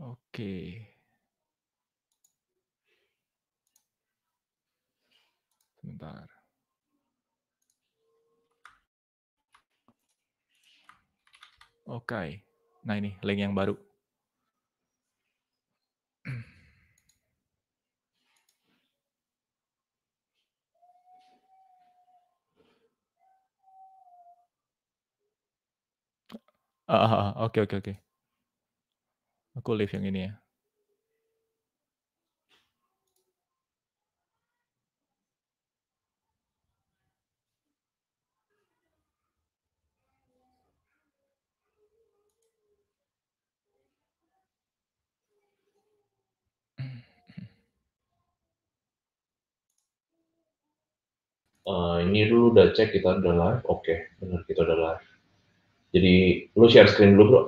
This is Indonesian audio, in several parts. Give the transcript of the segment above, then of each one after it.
Oke. Sebentar. Oke. Nah ini link yang baru. Ah, ah, ah. Oke, oke, oke. Aku leave yang ini ya. Uh, ini dulu udah cek kita udah live. Oke, okay, benar kita udah live. Jadi lu share screen dulu, Bro.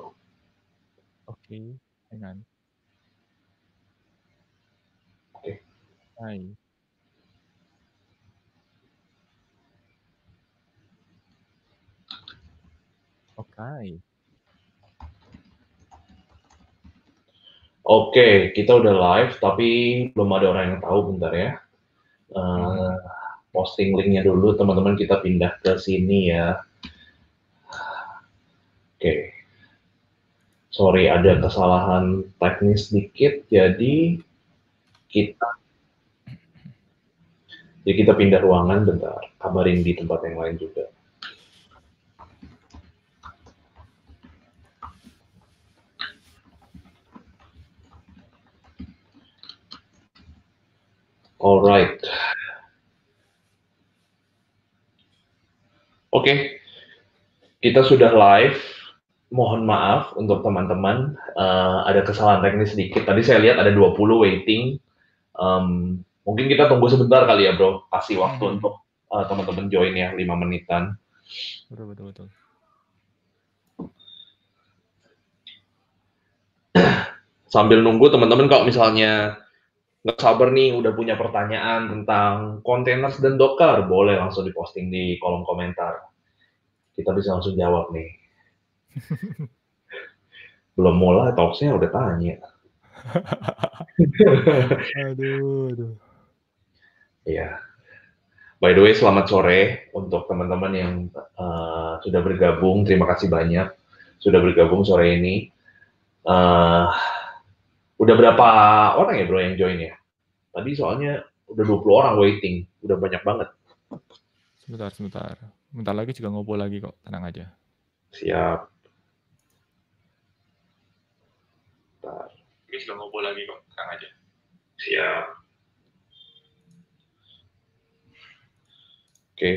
Oke. Okay. Iya kan? Okay. Oke, kita udah live, tapi belum ada orang yang tahu bentar ya. Uh, posting linknya dulu, teman-teman kita pindah ke sini ya. Oke sorry ada kesalahan teknis sedikit jadi kita jadi kita pindah ruangan bentar kabarin di tempat yang lain juga Alright. Oke, okay. kita sudah live mohon maaf untuk teman-teman uh, ada kesalahan teknis sedikit. Tadi saya lihat ada 20 waiting. Um, mungkin kita tunggu sebentar kali ya, Bro. Kasih waktu hmm. untuk uh, teman-teman join ya lima menitan. Betul betul betul. Sambil nunggu teman-teman kalau misalnya nggak sabar nih udah punya pertanyaan tentang containers dan docker, boleh langsung diposting di kolom komentar. Kita bisa langsung jawab nih. Belum mulai talksnya udah tanya. aduh, aduh. Iya. By the way, selamat sore untuk teman-teman yang uh, sudah bergabung. Terima kasih banyak sudah bergabung sore ini. Uh, udah berapa orang ya bro yang join ya? Tadi soalnya udah 20 orang waiting, udah banyak banget. Sebentar, sebentar. Bentar lagi juga ngobrol lagi kok, tenang aja. Siap. Ini sudah ngobrol lagi kok, sekarang aja. Siap. Oke. Okay.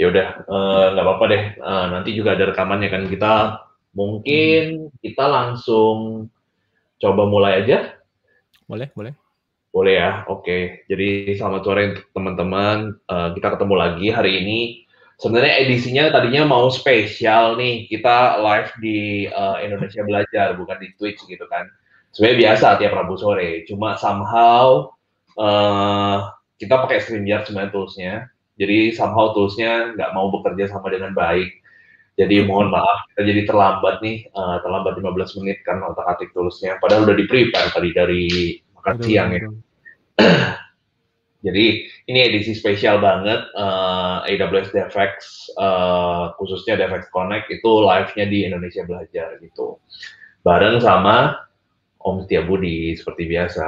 Ya udah, eh, nggak uh, apa-apa deh. Uh, nanti juga ada rekamannya kan kita mungkin hmm. kita langsung coba mulai aja. Boleh, boleh. Boleh ya, oke. Okay. Jadi selamat sore teman-teman. Uh, kita ketemu lagi hari ini sebenarnya edisinya tadinya mau spesial nih kita live di uh, Indonesia Belajar bukan di Twitch gitu kan sebenarnya biasa tiap Rabu sore cuma somehow uh, kita pakai StreamYard sebenarnya toolsnya jadi somehow toolsnya nggak mau bekerja sama dengan baik jadi mohon maaf kita jadi terlambat nih uh, terlambat 15 menit karena otak atik toolsnya padahal udah di prepare tadi dari makan siang ya Jadi ini edisi spesial banget uh, eh, AWS DevX uh, eh, khususnya DevX Connect itu live-nya di Indonesia Belajar gitu. Bareng sama Om Setia Budi seperti biasa.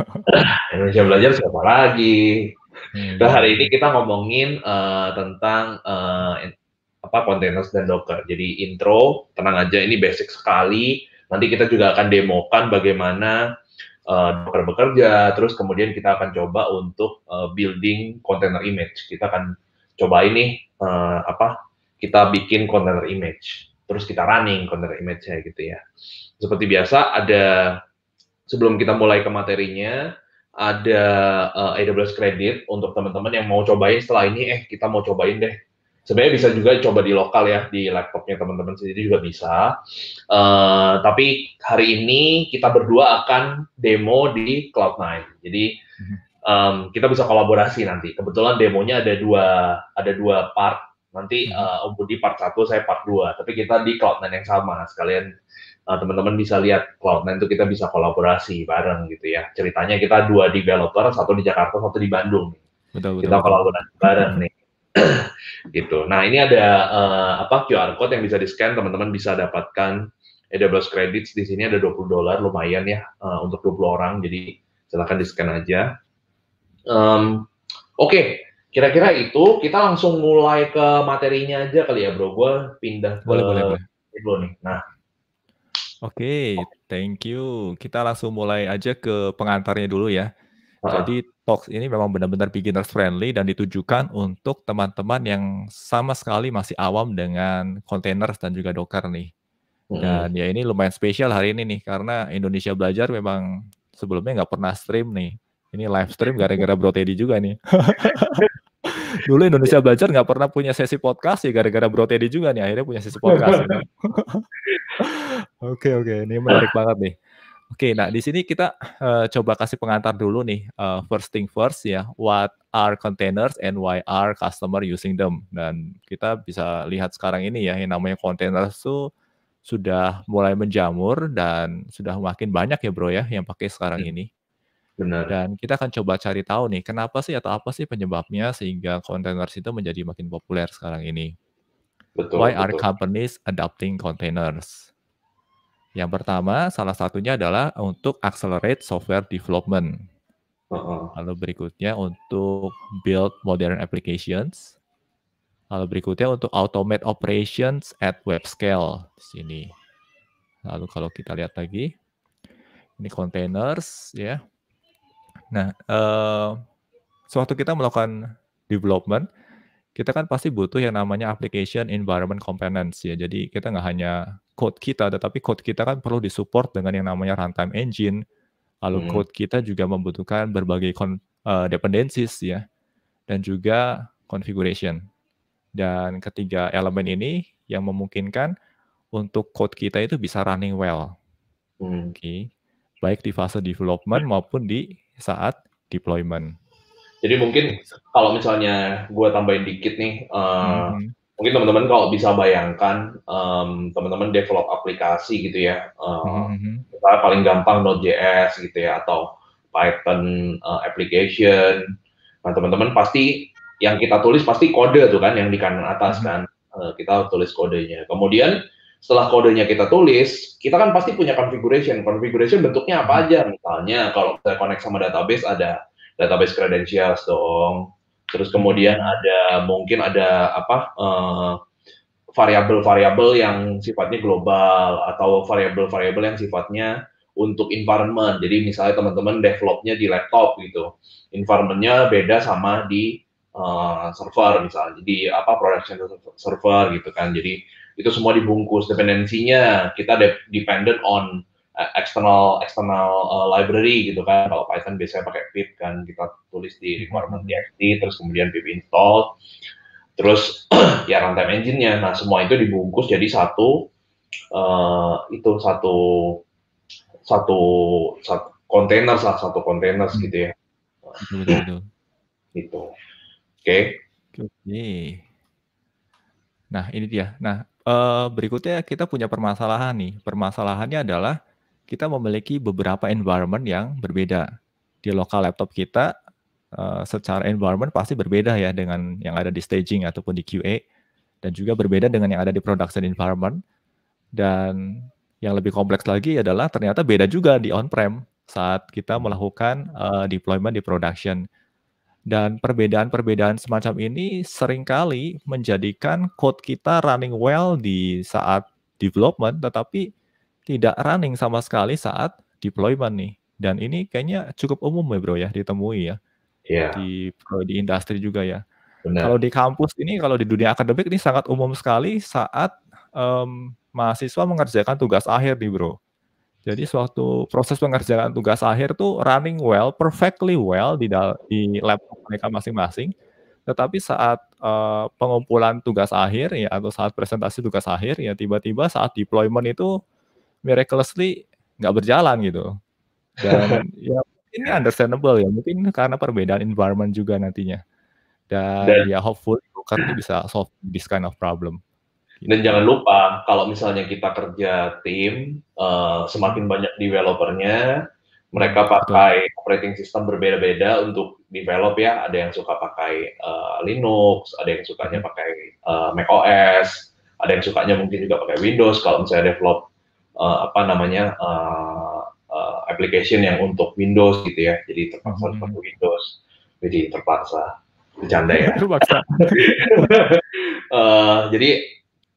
Indonesia Belajar siapa lagi? Hmm. Nah, hari ini kita ngomongin uh, tentang uh, apa containers dan Docker. Jadi intro, tenang aja ini basic sekali. Nanti kita juga akan demokan bagaimana uh, bekerja, terus kemudian kita akan coba untuk uh, building container image. Kita akan coba ini uh, apa? Kita bikin container image, terus kita running container image-nya gitu ya. Seperti biasa ada sebelum kita mulai ke materinya ada uh, AWS credit untuk teman-teman yang mau cobain setelah ini eh kita mau cobain deh Sebenarnya bisa juga coba di lokal ya di laptopnya teman-teman sendiri juga bisa. Uh, tapi hari ini kita berdua akan demo di Cloud9. Jadi um, kita bisa kolaborasi nanti. Kebetulan demonya ada dua ada dua part. Nanti uh, Om Budi part satu saya part dua Tapi kita di Cloud9 yang sama. Sekalian teman eh, teman-teman bisa lihat Cloud9 itu kita bisa kolaborasi bareng gitu ya. Ceritanya kita dua developer, satu di Jakarta, satu di Bandung. Betul, betul, kita betul. kolaborasi bareng nih. gitu. Nah ini ada uh, apa QR code yang bisa di scan teman-teman bisa dapatkan AWS credits di sini ada 20 dolar lumayan ya uh, untuk 20 orang jadi silahkan di scan aja. Um, Oke, okay. kira-kira itu kita langsung mulai ke materinya aja kali ya bro. Gue pindah boleh, ke boleh, boleh. dulu nih. Nah. Oke, okay, thank you. Kita langsung mulai aja ke pengantarnya dulu ya. Jadi Talks ini memang benar-benar beginner friendly dan ditujukan untuk teman-teman yang sama sekali masih awam dengan containers dan juga Docker nih. Dan ya ini lumayan spesial hari ini nih karena Indonesia Belajar memang sebelumnya nggak pernah stream nih. Ini live stream gara-gara Bro Teddy juga nih. Dulu Indonesia Belajar nggak pernah punya sesi podcast ya gara-gara Bro Teddy juga nih akhirnya punya sesi podcast. Oke oke, okay, okay. ini menarik banget nih. Oke, okay, nah di sini kita uh, coba kasih pengantar dulu nih. Uh, first thing first ya, what are containers and why are customer using them? Dan kita bisa lihat sekarang ini ya, yang namanya container itu sudah mulai menjamur dan sudah makin banyak ya bro ya yang pakai sekarang iya. ini. Benar. Dan kita akan coba cari tahu nih, kenapa sih atau apa sih penyebabnya sehingga container itu menjadi makin populer sekarang ini? Betul. Why betul. are companies adopting containers? Yang pertama, salah satunya adalah untuk accelerate software development. Lalu berikutnya untuk build modern applications. Lalu berikutnya untuk automate operations at web scale di sini. Lalu kalau kita lihat lagi, ini containers ya. Nah, uh, sewaktu kita melakukan development, kita kan pasti butuh yang namanya application environment components ya. Jadi kita nggak hanya code kita, tetapi code kita kan perlu disupport dengan yang namanya runtime engine. Lalu hmm. code kita juga membutuhkan berbagai uh, dependencies ya, dan juga configuration. Dan ketiga elemen ini yang memungkinkan untuk code kita itu bisa running well. Hmm. Oke. Okay. Baik di fase development maupun di saat deployment. Jadi mungkin kalau misalnya gue tambahin dikit nih, uh, hmm, hmm mungkin teman-teman kalau bisa bayangkan um, teman-teman develop aplikasi gitu ya, um, mm-hmm. paling gampang Node.js gitu ya atau Python uh, application. Nah teman-teman pasti yang kita tulis pasti kode tuh kan yang di kanan atas mm-hmm. kan uh, kita tulis kodenya. Kemudian setelah kodenya kita tulis, kita kan pasti punya configuration. Configuration bentuknya apa mm-hmm. aja? Misalnya kalau kita connect sama database ada database credentials dong. Terus kemudian ada mungkin ada apa uh, variabel-variabel yang sifatnya global atau variabel-variabel yang sifatnya untuk environment. Jadi misalnya teman-teman developnya di laptop gitu, environmentnya beda sama di uh, server misalnya, di apa production server gitu kan. Jadi itu semua dibungkus dependensinya kita de dependent on Eh, external external uh, library gitu kan kalau Python biasanya pakai pip kan kita tulis di hmm. requirement txt terus kemudian pip install terus ya runtime engine-nya nah semua itu dibungkus jadi satu uh, itu satu satu satu kontainer lah satu kontainer hmm. gitu ya betul betul, betul. itu oke okay. nah ini dia nah uh, berikutnya kita punya permasalahan nih permasalahannya adalah kita memiliki beberapa environment yang berbeda. Di lokal laptop kita, eh, secara environment pasti berbeda ya dengan yang ada di staging ataupun di QA, dan juga berbeda dengan yang ada di production environment. Dan yang lebih kompleks lagi adalah ternyata beda juga di on-prem saat kita melakukan eh, deployment di production. Dan perbedaan-perbedaan semacam ini seringkali menjadikan code kita running well di saat development, tetapi tidak running sama sekali saat deployment nih. Dan ini kayaknya cukup umum ya bro ya ditemui ya yeah. di di industri juga ya. Benar. Kalau di kampus ini kalau di dunia akademik ini sangat umum sekali saat um, mahasiswa mengerjakan tugas akhir nih bro. Jadi suatu proses pengerjaan tugas akhir tuh running well, perfectly well di di laptop mereka masing-masing. Tetapi saat uh, pengumpulan tugas akhir ya atau saat presentasi tugas akhir ya tiba-tiba saat deployment itu miraculously nggak berjalan gitu. Dan ya ini understandable ya, mungkin karena perbedaan environment juga nantinya. Dan, dan ya hopefully Gokart ini bisa solve this kind of problem. Gitu. Dan jangan lupa kalau misalnya kita kerja tim, uh, semakin banyak developernya, mereka pakai Betul. operating system berbeda-beda untuk develop ya. Ada yang suka pakai uh, Linux, ada yang sukanya hmm. pakai uh, eh, Mac ada yang sukanya mungkin juga pakai Windows. Kalau misalnya develop uh, apa namanya uh, uh, application yang untuk Windows gitu ya. Jadi terpaksa hmm. pakai Windows. Jadi terpaksa bercanda ya. Terpaksa. uh, jadi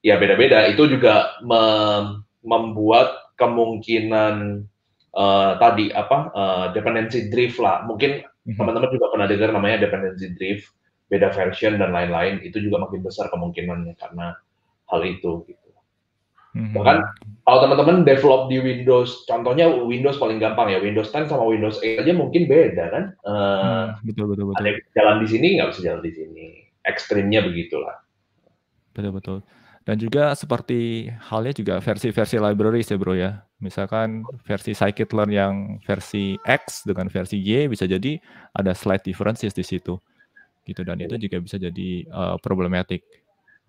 ya beda-beda. Itu juga mem membuat kemungkinan uh, tadi apa uh, dependency drift lah. Mungkin hmm. teman-teman juga pernah dengar namanya dependency drift, beda version dan lain-lain. Itu juga makin besar kemungkinannya karena hal itu. Gitu. Mm-hmm. Bahkan kalau teman-teman develop di Windows, contohnya Windows paling gampang ya, Windows 10 sama Windows 8 aja mungkin beda kan. Uh, mm, betul betul betul. Ada jalan di sini nggak bisa jalan di sini. Ekstrimnya begitulah. Betul betul. Dan juga seperti halnya juga versi-versi library ya bro ya. Misalkan versi scikit-learn yang versi X dengan versi Y bisa jadi ada slight differences di situ. Gitu dan itu iya. juga bisa jadi uh, eh, problematik.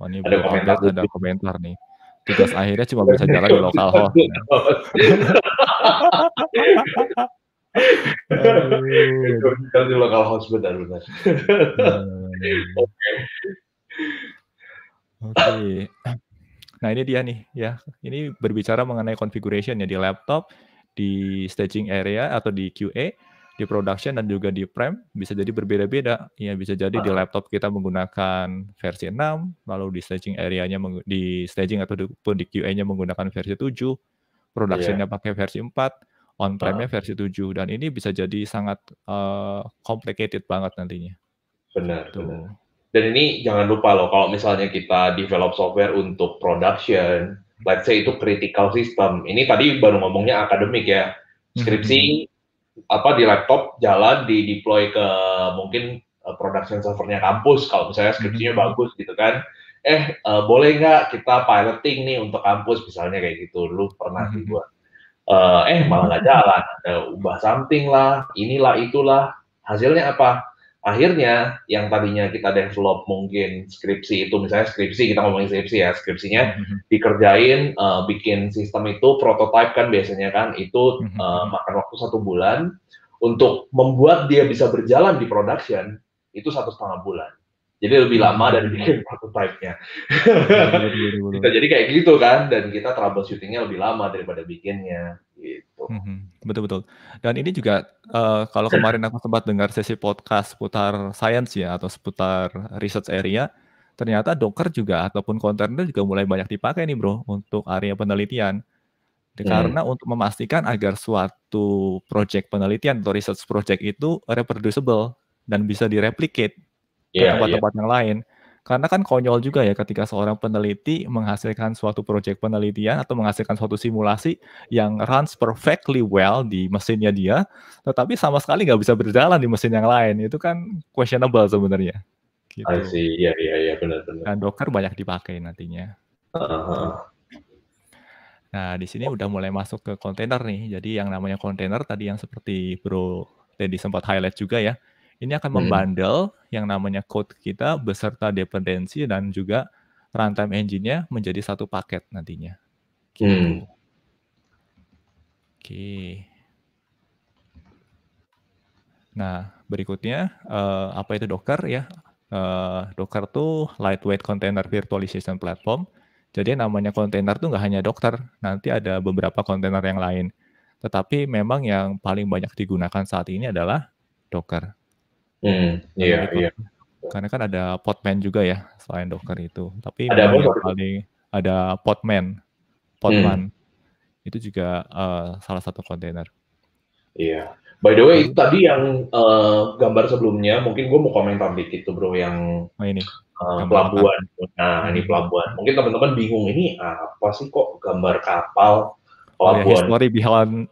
Oh, ada, komentar, ada komentar nih tugas akhirnya cuma bisa jalan di lokal host. Kita di lokal host benar-benar. Oke. Oke. Nah ini dia nih ya. Ini berbicara mengenai configuration ya di laptop, di staging area atau di QA di production dan juga di prem bisa jadi berbeda-beda. Ya bisa jadi di ah. laptop kita menggunakan versi 6, lalu di staging areanya di staging ataupun di QA-nya menggunakan versi 7, productionnya yeah. pakai versi 4, on prem-nya ah. versi 7 dan ini bisa jadi sangat uh, complicated banget nantinya. Benar, Tuh. Gitu. benar. Dan ini jangan lupa loh kalau misalnya kita develop software untuk production, let's say itu critical system. Ini tadi baru ngomongnya akademik ya. Mm-hmm. Skripsi, mm -hmm apa di laptop jalan di deploy ke mungkin uh, production servernya kampus kalau misalnya skripsinya hmm. bagus gitu kan eh uh, boleh nggak kita piloting nih untuk kampus misalnya kayak gitu lu pernah hmm. dibuat uh, eh malah nggak jalan ada ubah something lah inilah itulah hasilnya apa akhirnya yang tadinya kita develop mungkin skripsi itu misalnya skripsi kita ngomongin skripsi ya skripsinya mm-hmm. dikerjain uh, bikin sistem itu prototype kan biasanya kan itu mm-hmm. uh, makan waktu satu bulan untuk membuat dia bisa berjalan di production itu satu setengah bulan jadi lebih lama dari bikin prototype-nya. jadi kayak gitu kan, dan kita troubleshooting-nya lebih lama daripada bikinnya. Gitu. Betul-betul. Mhm, dan ini juga uh, kalau kemarin aku sempat dengar sesi podcast seputar science ya, atau seputar research area, ternyata Docker juga ataupun container juga mulai banyak dipakai nih bro, untuk area penelitian. Hmm. Karena untuk memastikan agar suatu project penelitian atau research project itu reproducible dan bisa direplicate yeah, tempat-tempat yeah. yang lain. Karena kan konyol juga ya ketika seorang peneliti menghasilkan suatu proyek penelitian atau menghasilkan suatu simulasi yang runs perfectly well di mesinnya dia, tetapi sama sekali nggak bisa berjalan di mesin yang lain. Itu kan questionable sebenarnya. Gitu. I see, iya iya iya benar-benar. Dan dokter banyak dipakai nantinya. Uh -huh. Nah di sini udah mulai masuk ke kontainer nih. Jadi yang namanya kontainer tadi yang seperti Bro Teddy sempat highlight juga ya ini akan hmm. membandel yang namanya code kita beserta dependensi dan juga runtime engine-nya menjadi satu paket nantinya. Gitu. Hmm. Oke. Nah, berikutnya uh, apa itu Docker ya? Uh, Docker tuh lightweight container virtualization platform. Jadi namanya container tuh nggak hanya Docker, nanti ada beberapa container yang lain. Tetapi memang yang paling banyak digunakan saat ini adalah Docker. Hmm, iya, iya. Karena kan ada potman juga ya selain Docker itu. Tapi ada yang paling ada potman, potman. Hmm. Itu juga uh, salah satu kontainer. Iya. By the way, itu tadi yang uh, gambar sebelumnya, mungkin gue mau komen dikit tuh bro yang oh, ini. Uh, pelabuhan. Nah, ini pelabuhan. Mungkin teman-teman bingung ini apa sih kok gambar kapal pelabuhan? Oh, ya, history behind,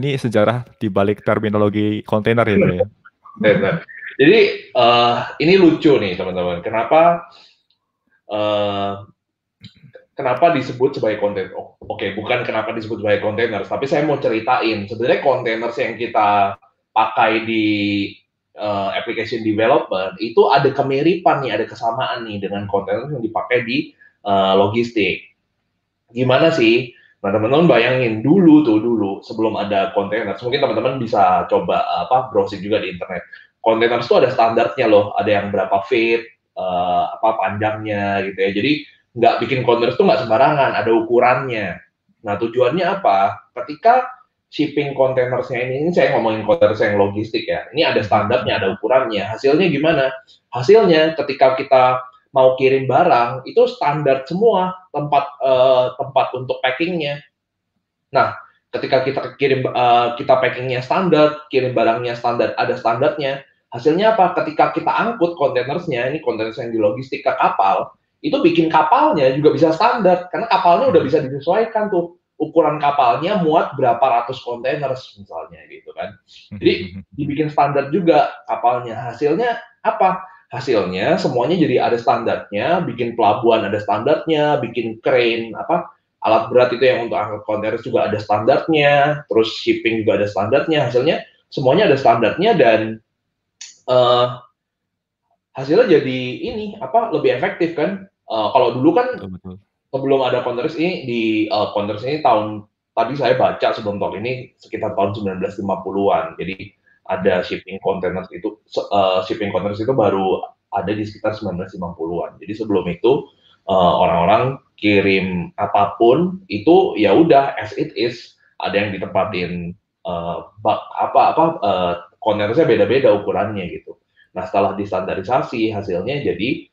ini sejarah di balik terminologi kontainer itu ya. benar. Jadi uh, ini lucu nih teman-teman. Kenapa uh, kenapa disebut sebagai konten? Oke, okay, bukan kenapa disebut sebagai kontainer, tapi saya mau ceritain sebenarnya kontainer yang kita pakai di uh, application development itu ada kemiripan nih, ada kesamaan nih dengan kontainer yang dipakai di uh, logistik. Gimana sih? Nah teman-teman bayangin dulu tuh dulu sebelum ada kontainer, mungkin teman-teman bisa coba apa browsing juga di internet. Kontainer itu ada standarnya loh, ada yang berapa feet, uh, apa panjangnya gitu ya. Jadi nggak bikin kontainer itu nggak sembarangan, ada ukurannya. Nah tujuannya apa? Ketika shipping kontainernya ini, ini saya ngomongin kontainer yang logistik ya. Ini ada standarnya, ada ukurannya. Hasilnya gimana? Hasilnya ketika kita mau kirim barang itu standar semua tempat uh, tempat untuk packingnya. Nah, ketika kita kirim uh, kita packingnya standar, kirim barangnya standar, ada standarnya. Hasilnya apa? Ketika kita angkut kontainernya, ini kontainer yang di logistik ke kapal, itu bikin kapalnya juga bisa standar karena kapalnya udah bisa disesuaikan tuh ukuran kapalnya muat berapa ratus kontainer misalnya gitu kan. Jadi dibikin standar juga kapalnya. Hasilnya apa? hasilnya semuanya jadi ada standarnya, bikin pelabuhan ada standarnya, bikin crane apa alat berat itu yang untuk angkat kontainer juga ada standarnya, terus shipping juga ada standarnya, hasilnya semuanya ada standarnya dan uh, hasilnya jadi ini apa lebih efektif kan? Uh, kalau dulu kan sebelum ada kontainer ini di uh, eh, kontainer ini tahun tadi saya baca sebelum tahun ini sekitar tahun 1950-an. Jadi ada shipping containers itu uh, shipping containers itu baru ada di sekitar 1950-an. Jadi sebelum itu orang eh, orang-orang kirim apapun itu ya udah as it is. Ada yang ditempatin uh, apa apa uh, kontainernya beda-beda ukurannya gitu. Nah setelah distandarisasi hasilnya jadi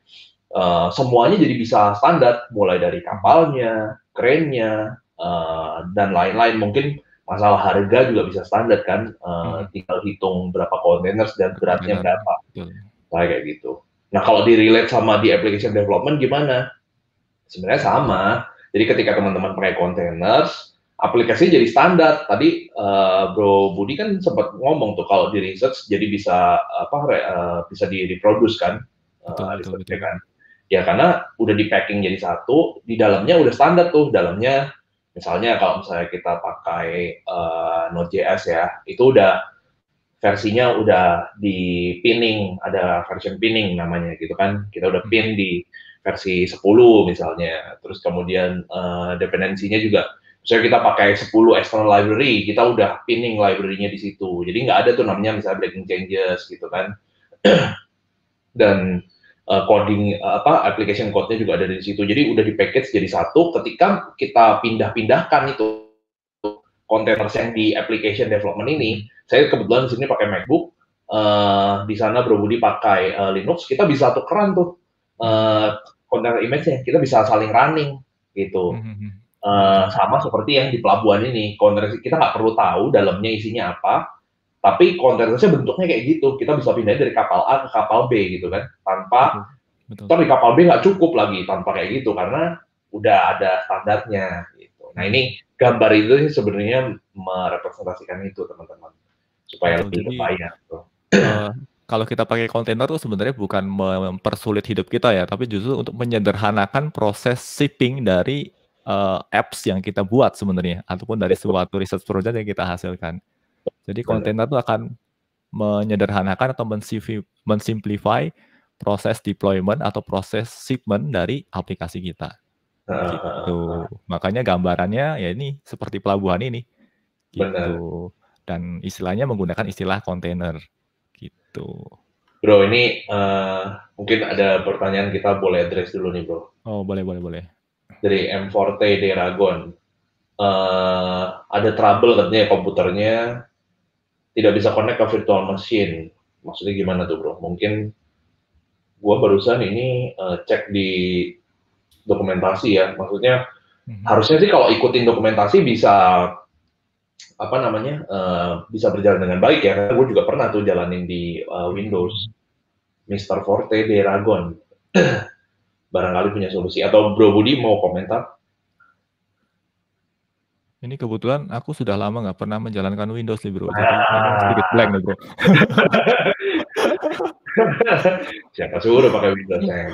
uh, semuanya jadi bisa standar mulai dari kapalnya, kerennya uh, dan lain-lain mungkin masalah harga juga bisa standar kan uh, hmm. tinggal hitung berapa kontainer dan beratnya Benar. berapa nah, kayak gitu nah kalau di relate sama di application development gimana sebenarnya sama jadi ketika teman-teman pakai kontainer aplikasi jadi standar tadi uh, bro Budi kan sempat ngomong tuh kalau di research jadi bisa apa uh, bisa di reproduce kan uh, kan ya karena udah di packing jadi satu di dalamnya udah standar tuh dalamnya Misalnya kalau misalnya kita pakai uh, Node.js ya, itu udah versinya udah di pinning, ada version pinning namanya gitu kan. Kita udah hmm. pin di versi 10 misalnya. Terus kemudian uh, dependensinya juga misalnya kita pakai 10 external library, kita udah pinning library-nya di situ. Jadi nggak ada tuh namanya misalnya breaking changes gitu kan. Dan uh, coding eh, apa application code-nya juga ada di situ. Jadi udah di package jadi satu. Ketika kita pindah-pindahkan itu kontainer yang di application development ini, saya kebetulan di sini pakai MacBook, uh, di sana Bro Budi pakai uh, Linux, kita bisa tukeran tuh uh, container image-nya, kita bisa saling running gitu. Uh, sama seperti yang di pelabuhan ini, kontainer kita nggak perlu tahu dalamnya isinya apa, tapi kontainers bentuknya kayak gitu kita bisa pindah dari kapal A ke kapal B gitu kan tanpa Betul. di kapal B nggak cukup lagi tanpa kayak gitu karena udah ada standarnya gitu nah ini gambar itu sih sebenarnya merepresentasikan itu teman-teman supaya Betul. lebih terbayar eh, kalau kita pakai kontainer tuh sebenarnya bukan mempersulit hidup kita ya, tapi justru untuk menyederhanakan proses shipping dari uh, apps yang kita buat sebenarnya ataupun dari suatu research project yang kita hasilkan. Jadi kontainer itu akan menyederhanakan atau mensimplify proses deployment atau proses shipment dari aplikasi kita. Ah, gitu. Ah, ah, Makanya gambarannya ya ini seperti pelabuhan ini. Gitu. Benar. Dan istilahnya menggunakan istilah kontainer. Gitu. Bro, ini uh, mungkin ada pertanyaan kita boleh address dulu nih, Bro. Oh, boleh, boleh, boleh. Dari M4T Deragon. Uh, ada trouble katanya komputernya tidak bisa connect ke virtual machine. Maksudnya gimana tuh, Bro? Mungkin gua barusan ini uh, cek di dokumentasi ya. Maksudnya mm-hmm. harusnya sih kalau ikutin dokumentasi bisa apa namanya? Uh, bisa berjalan dengan baik ya. Karena gue juga pernah tuh jalanin di uh, Windows Mister Forte Dragon. Barangkali punya solusi atau Bro Budi mau komentar? Ini kebetulan aku sudah lama nggak pernah menjalankan Windows nih bro, jadi ah. sedikit blank nih bro. Siapa suruh pakai Windows saya?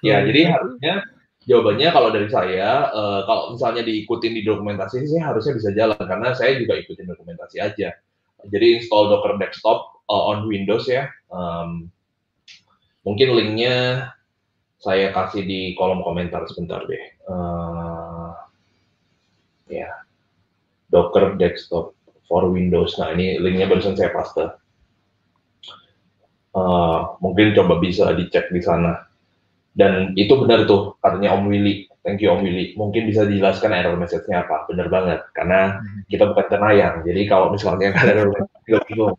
ya jadi harusnya jawabannya kalau dari saya uh, kalau misalnya diikutin di dokumentasi sih harusnya bisa jalan karena saya juga ikutin dokumentasi aja. Jadi install Docker Desktop uh, on Windows ya. Um, mungkin linknya saya kasih di kolom komentar sebentar deh. Uh, ya, yeah. Docker desktop for Windows. Nah ini linknya barusan saya paste. Uh, mungkin coba bisa dicek di sana. Dan itu benar tuh katanya Om Willy. Thank you Om Willy. Mungkin bisa dijelaskan error message-nya apa. Benar banget. Karena kita bukan tenayang. Jadi kalau misalnya kalian bingung.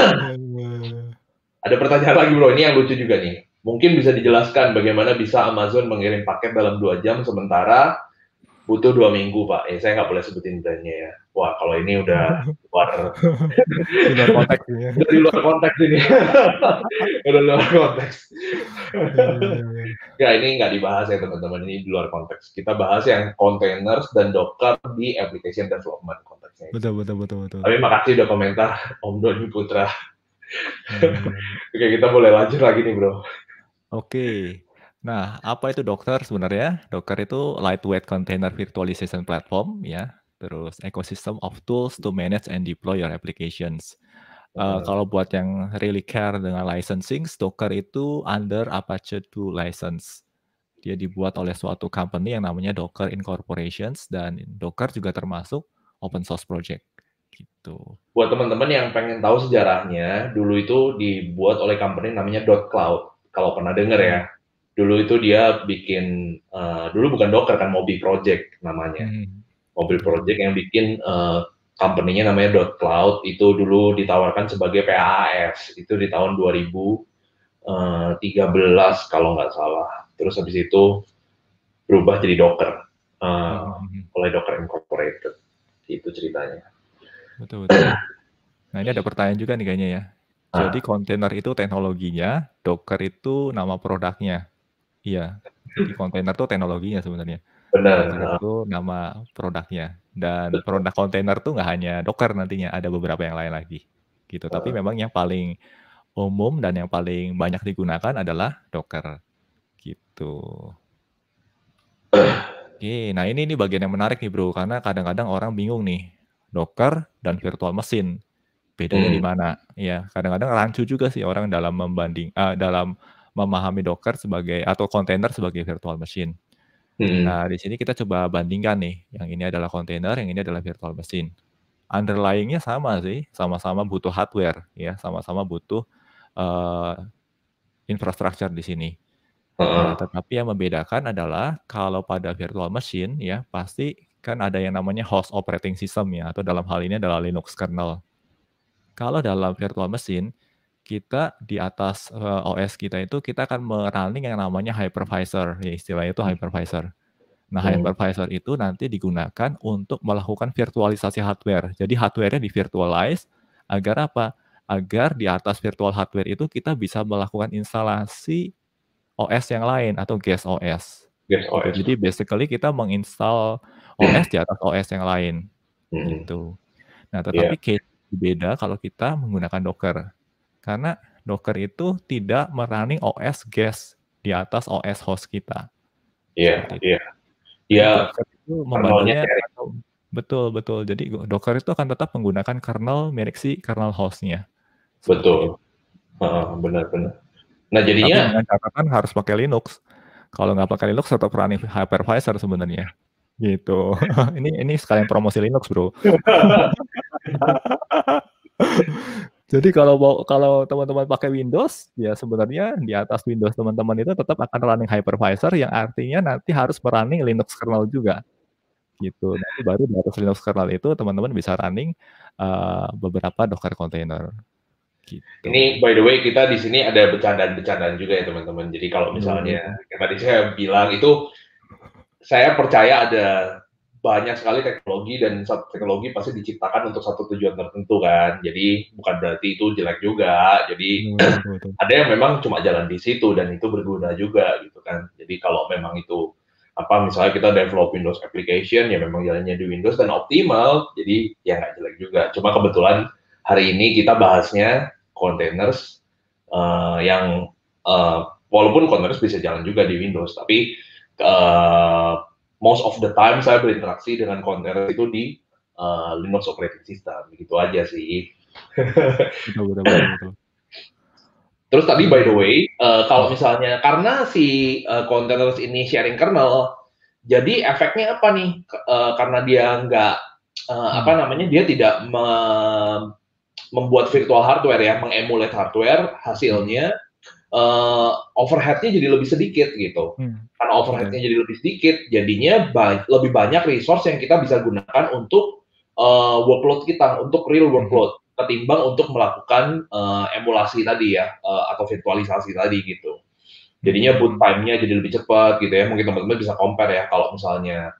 Ada pertanyaan lagi bro. Ini yang lucu juga nih Mungkin bisa dijelaskan bagaimana bisa Amazon mengirim paket dalam dua jam sementara butuh dua minggu pak. Ya saya nggak boleh sebutin brandnya ya. Wah kalau ini udah luar luar konteks ini. Ya. Dari luar konteks ini. udah luar konteks. Iya, iya, iya, ya ini nggak dibahas ya teman-teman ini di luar konteks. Kita bahas yang containers dan Docker di application development konteksnya. Betul betul betul betul. Tapi makasih udah komentar Om Doni Putra. Oke, kita boleh lanjut lagi nih, Bro. Oke. Nah, apa itu Docker sebenarnya? Docker itu lightweight container virtualization platform ya. Terus ecosystem of tools to manage and deploy your applications. Uh, uh. kalau buat yang really care dengan licensing, Docker itu under Apache 2 license. Dia dibuat oleh suatu company yang namanya Docker Incorporations dan Docker juga termasuk open source project gitu. Buat teman-teman yang pengen tahu sejarahnya, dulu itu dibuat oleh company namanya Cloud kalau pernah denger ya dulu itu dia bikin uh, dulu bukan Docker kan mobil Project namanya hmm. Mobil Project yang bikin uh, company-nya namanya Dot Cloud itu dulu ditawarkan sebagai PAAS itu di tahun 2013 eh, kalau nggak salah terus habis itu berubah jadi Docker uh, oh. oleh Docker Incorporated itu ceritanya betul betul nah ini ada pertanyaan juga nih kayaknya ya jadi ah. kontainer itu teknologinya, Docker itu nama produknya. Iya. Jadi kontainer itu teknologinya sebenarnya. Benar. itu nama produknya. Dan produk kontainer tuh nggak hanya Docker nantinya, ada beberapa yang lain lagi. Gitu. Tapi ah. memang yang paling umum dan yang paling banyak digunakan adalah Docker. Gitu. Oke, nah ini ini bagian yang menarik nih bro, karena kadang-kadang orang bingung nih, Docker dan virtual mesin bedanya hmm. di mana ya kadang-kadang rancu juga sih orang dalam membanding uh, dalam memahami Docker sebagai atau kontainer sebagai virtual machine. Hmm. Nah di sini kita coba bandingkan nih, yang ini adalah kontainer, yang ini adalah virtual machine. Underlyingnya sama sih, sama-sama butuh hardware ya, sama-sama butuh uh, eh, infrastruktur di sini. nah, tetapi yang membedakan adalah kalau pada virtual machine ya pasti kan ada yang namanya host operating system ya atau dalam hal ini adalah Linux kernel. Kalau dalam virtual machine kita di atas eh, OS kita itu kita akan merunning yang namanya hypervisor, ya istilahnya itu hypervisor. Nah, hmm. hypervisor itu nanti digunakan untuk melakukan virtualisasi hardware. Jadi hardwarenya di virtualize agar apa? Agar di atas virtual hardware itu kita bisa melakukan instalasi OS yang lain atau guest OS. Guest OS. Jadi basically kita menginstal OS di atas OS yang lain. Hmm. itu Nah, tetapi yeah. Iya beda kalau kita menggunakan Docker. Karena Docker itu tidak merunning OS guest di atas OS host kita. Iya, iya. Iya. Kernelnya gitu. betul betul. Jadi Docker itu akan tetap menggunakan kernel milik si kernel hostnya. Betul. Benar-benar. Nah jadinya Tapi dengan catatan harus pakai Linux. Kalau nggak pakai Linux tetap running hypervisor sebenarnya gitu. ini ini sekalian promosi Linux, Bro. Jadi kalau kalau teman-teman pakai Windows, ya sebenarnya di atas Windows teman-teman itu tetap akan running hypervisor yang artinya nanti harus merunning Linux kernel juga. Gitu. Nanti baru di atas Linux kernel itu teman-teman bisa running uh, beberapa Docker container. Gitu. Ini by the way kita di sini ada bercandaan-bercandaan juga ya teman-teman. Jadi kalau misalnya hmm. yang tadi saya bilang itu saya percaya ada banyak sekali teknologi dan teknologi pasti diciptakan untuk satu tujuan tertentu kan. Jadi bukan berarti itu jelek juga. Jadi hmm, ada yang memang cuma jalan di situ dan itu berguna juga gitu kan. Jadi kalau memang itu apa misalnya kita develop Windows application ya memang jalannya di Windows dan optimal. Jadi ya nggak jelek juga. Cuma kebetulan hari ini kita bahasnya containers uh, yang uh, walaupun containers bisa jalan juga di Windows tapi Uh, most of the time saya berinteraksi dengan konten itu di uh, Linux operating system gitu aja sih. betul, betul, betul, betul. Terus tadi by the way, uh, kalau misalnya karena si uh, containers ini sharing kernel, jadi efeknya apa nih? Uh, karena dia nggak uh, hmm. apa namanya, dia tidak me membuat virtual hardware ya, mengemulate hardware, hasilnya hmm uh, overheadnya jadi lebih sedikit gitu. Hmm. Karena overheadnya okay. jadi lebih sedikit, jadinya ba lebih banyak resource yang kita bisa gunakan untuk uh, workload kita, untuk real hmm. workload, hmm. ketimbang untuk melakukan uh, emulasi tadi ya, uh, atau virtualisasi tadi gitu. Jadinya hmm. boot time-nya jadi lebih cepat gitu ya. Mungkin teman-teman bisa compare ya kalau misalnya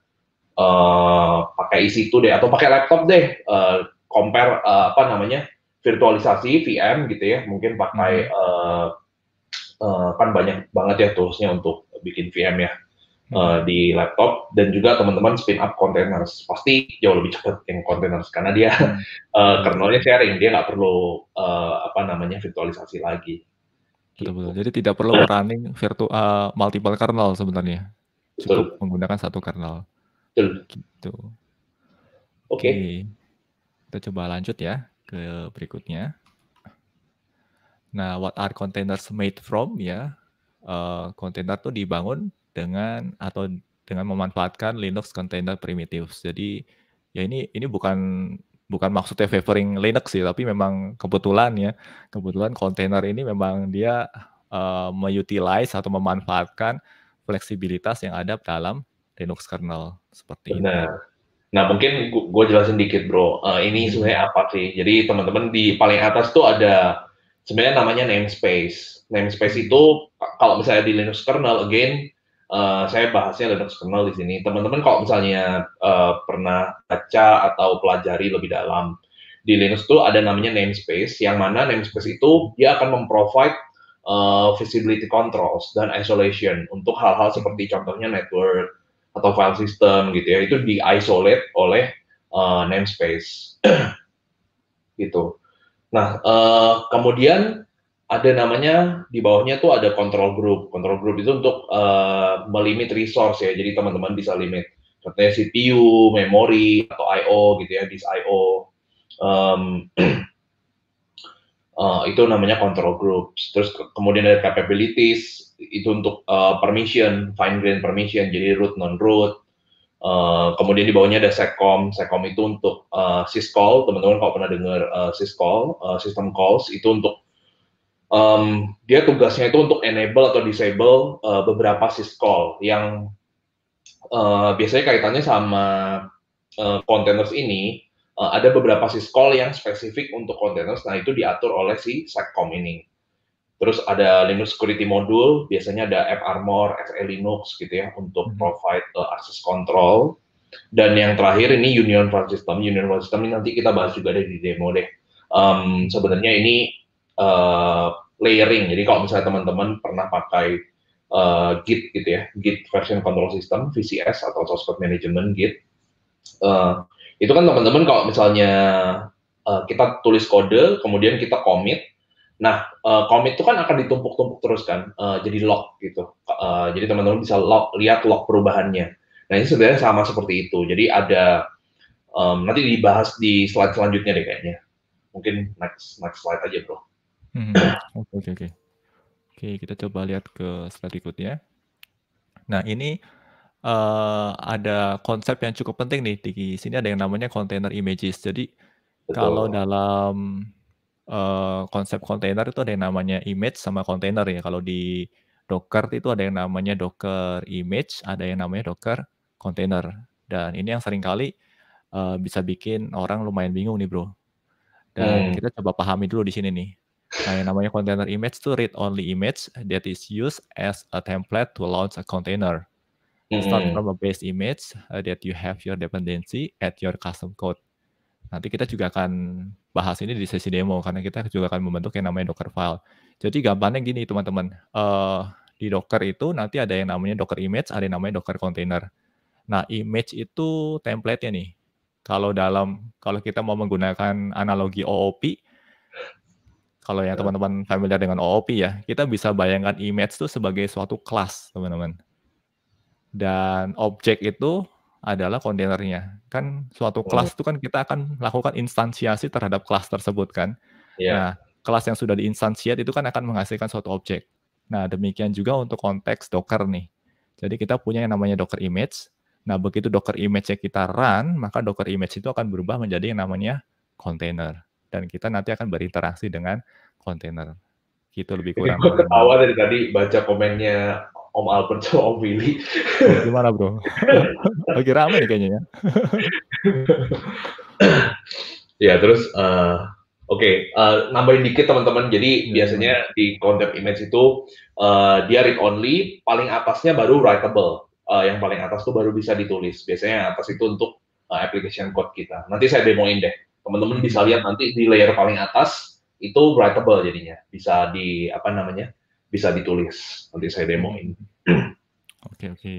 uh, pakai isi itu deh atau pakai laptop deh uh, compare uh, apa namanya virtualisasi VM gitu ya. Mungkin pakai hmm. Eh, kan banyak banget ya toolsnya untuk bikin VM ya uh, di laptop dan juga teman-teman spin up containers pasti jauh lebih cepat yang containers karena dia uh, kernelnya sharing dia nggak perlu uh, apa namanya virtualisasi lagi. Betul, betul. Gitu. Jadi tidak perlu nah. running virtual uh, multiple kernel sebenarnya cukup betul. menggunakan satu kernel. Betul. Gitu. Oke. Okay. Kita coba lanjut ya ke berikutnya. Nah, what are containers made from ya? Uh, eh, container tuh dibangun dengan atau dengan memanfaatkan Linux container primitives. Jadi ya ini ini bukan bukan maksudnya favoring Linux sih, tapi memang kebetulan ya, kebetulan container ini memang dia uh, eh, meutilize atau memanfaatkan fleksibilitas yang ada dalam Linux kernel seperti ini. Nah, mungkin gue jelasin dikit, bro. Uh, ini hmm. sebenarnya apa sih? Jadi teman-teman di paling atas tuh ada sebenarnya namanya namespace. Namespace itu kalau misalnya di Linux kernel, again uh, saya bahasnya Linux kernel di sini. Teman-teman kalau misalnya uh, pernah baca atau pelajari lebih dalam di Linux itu ada namanya namespace, yang mana namespace itu dia akan memprovide uh, visibility controls dan isolation untuk hal-hal seperti contohnya network atau file system gitu ya itu di isolate oleh uh, namespace gitu. Nah, uh, kemudian ada namanya di bawahnya tuh ada control group. Control group itu untuk uh, melimit resource ya. Jadi teman-teman bisa limit contohnya CPU, memori atau I/O gitu ya, disk I/O. Um, uh, itu namanya control groups. Terus ke kemudian ada capabilities itu untuk uh, permission, fine grain permission, jadi root non root. Eh, kemudian di bawahnya ada secom, secom itu untuk uh, syscall. Teman-teman kalau pernah dengar uh, syscall, uh, system calls itu untuk um, dia tugasnya itu untuk enable atau disable uh, beberapa syscall yang uh, biasanya kaitannya sama uh, containers ini. Uh, ada beberapa syscall yang spesifik untuk containers. Nah itu diatur oleh si Sekom ini. Terus ada Linux Security Module, biasanya ada App Armor, SE Linux gitu ya untuk hmm. provide uh, access control. Dan yang terakhir ini Union File System. Union File System ini nanti kita bahas juga deh di demo deh. Um, sebenarnya ini uh, layering. Jadi kalau misalnya teman-teman pernah pakai uh, Git gitu ya, Git Version Control System (VCS) atau Source Code Management Git, uh, itu kan teman-teman kalau misalnya uh, kita tulis kode, kemudian kita commit, Nah, uh, eh, commit itu kan akan ditumpuk-tumpuk terus kan, uh, jadi lock gitu. Uh, jadi teman-teman bisa lock lihat lock perubahannya. Nah, ini sebenarnya sama seperti itu. Jadi ada um, nanti dibahas di slide selanjutnya deh kayaknya. Mungkin next next slide aja, Bro. Hmm, oke, oke, oke. Oke, kita coba lihat ke slide berikutnya. Nah, ini uh, ada konsep yang cukup penting nih di sini ada yang namanya container images. Jadi Betul. kalau dalam Eh, konsep kontainer itu ada yang namanya image sama kontainer ya. Kalau di Docker itu ada yang namanya Docker image, ada yang namanya Docker container. Dan ini yang seringkali, uh, bisa bikin orang lumayan bingung nih, Bro. Dan hmm. kita coba pahami dulu di sini nih. Nah, yang namanya container image itu read only image that is used as a template to launch a container. Start hmm. from a base image, eh, that you have your dependency at your custom code. Nanti kita juga akan bahas ini di sesi demo karena kita juga akan membentuk yang namanya Docker file. Jadi gampangnya gini teman-teman, uh, di Docker itu nanti ada yang namanya Docker image, ada yang namanya Docker container. Nah image itu template-nya nih. Kalau dalam kalau kita mau menggunakan analogi OOP, kalau yang ya. teman-teman familiar dengan OOP ya, kita bisa bayangkan image itu sebagai suatu kelas teman-teman. Dan objek itu adalah kontainernya. Kan suatu oh. kelas itu kan kita akan lakukan instansiasi terhadap kelas tersebut kan. Yeah. Nah, kelas yang sudah diinstansiat itu kan akan menghasilkan suatu objek. Nah, demikian juga untuk konteks Docker nih. Jadi kita punya yang namanya Docker image. Nah, begitu Docker image-nya kita run, maka Docker image itu akan berubah menjadi yang namanya container. Dan kita nanti akan berinteraksi dengan container. Gitu lebih kurang. Gue ketawa dari tadi baca komennya Om Albert sama Om Willy. Oh, gimana bro? Lagi rame nih kayaknya ya. ya terus uh, oke okay, uh, eh, nambahin dikit teman-teman. Jadi iya, iya. biasanya di concept image itu uh, dia read only, paling atasnya baru writable. Uh, yang paling atas tuh baru bisa ditulis. Biasanya atas itu untuk uh, application code kita. Nanti saya demoin deh. Teman-teman bisa hmm. lihat nanti di layer paling atas itu writable jadinya. Bisa di apa namanya? bisa ditulis. Nanti saya demoin. Oke, oke.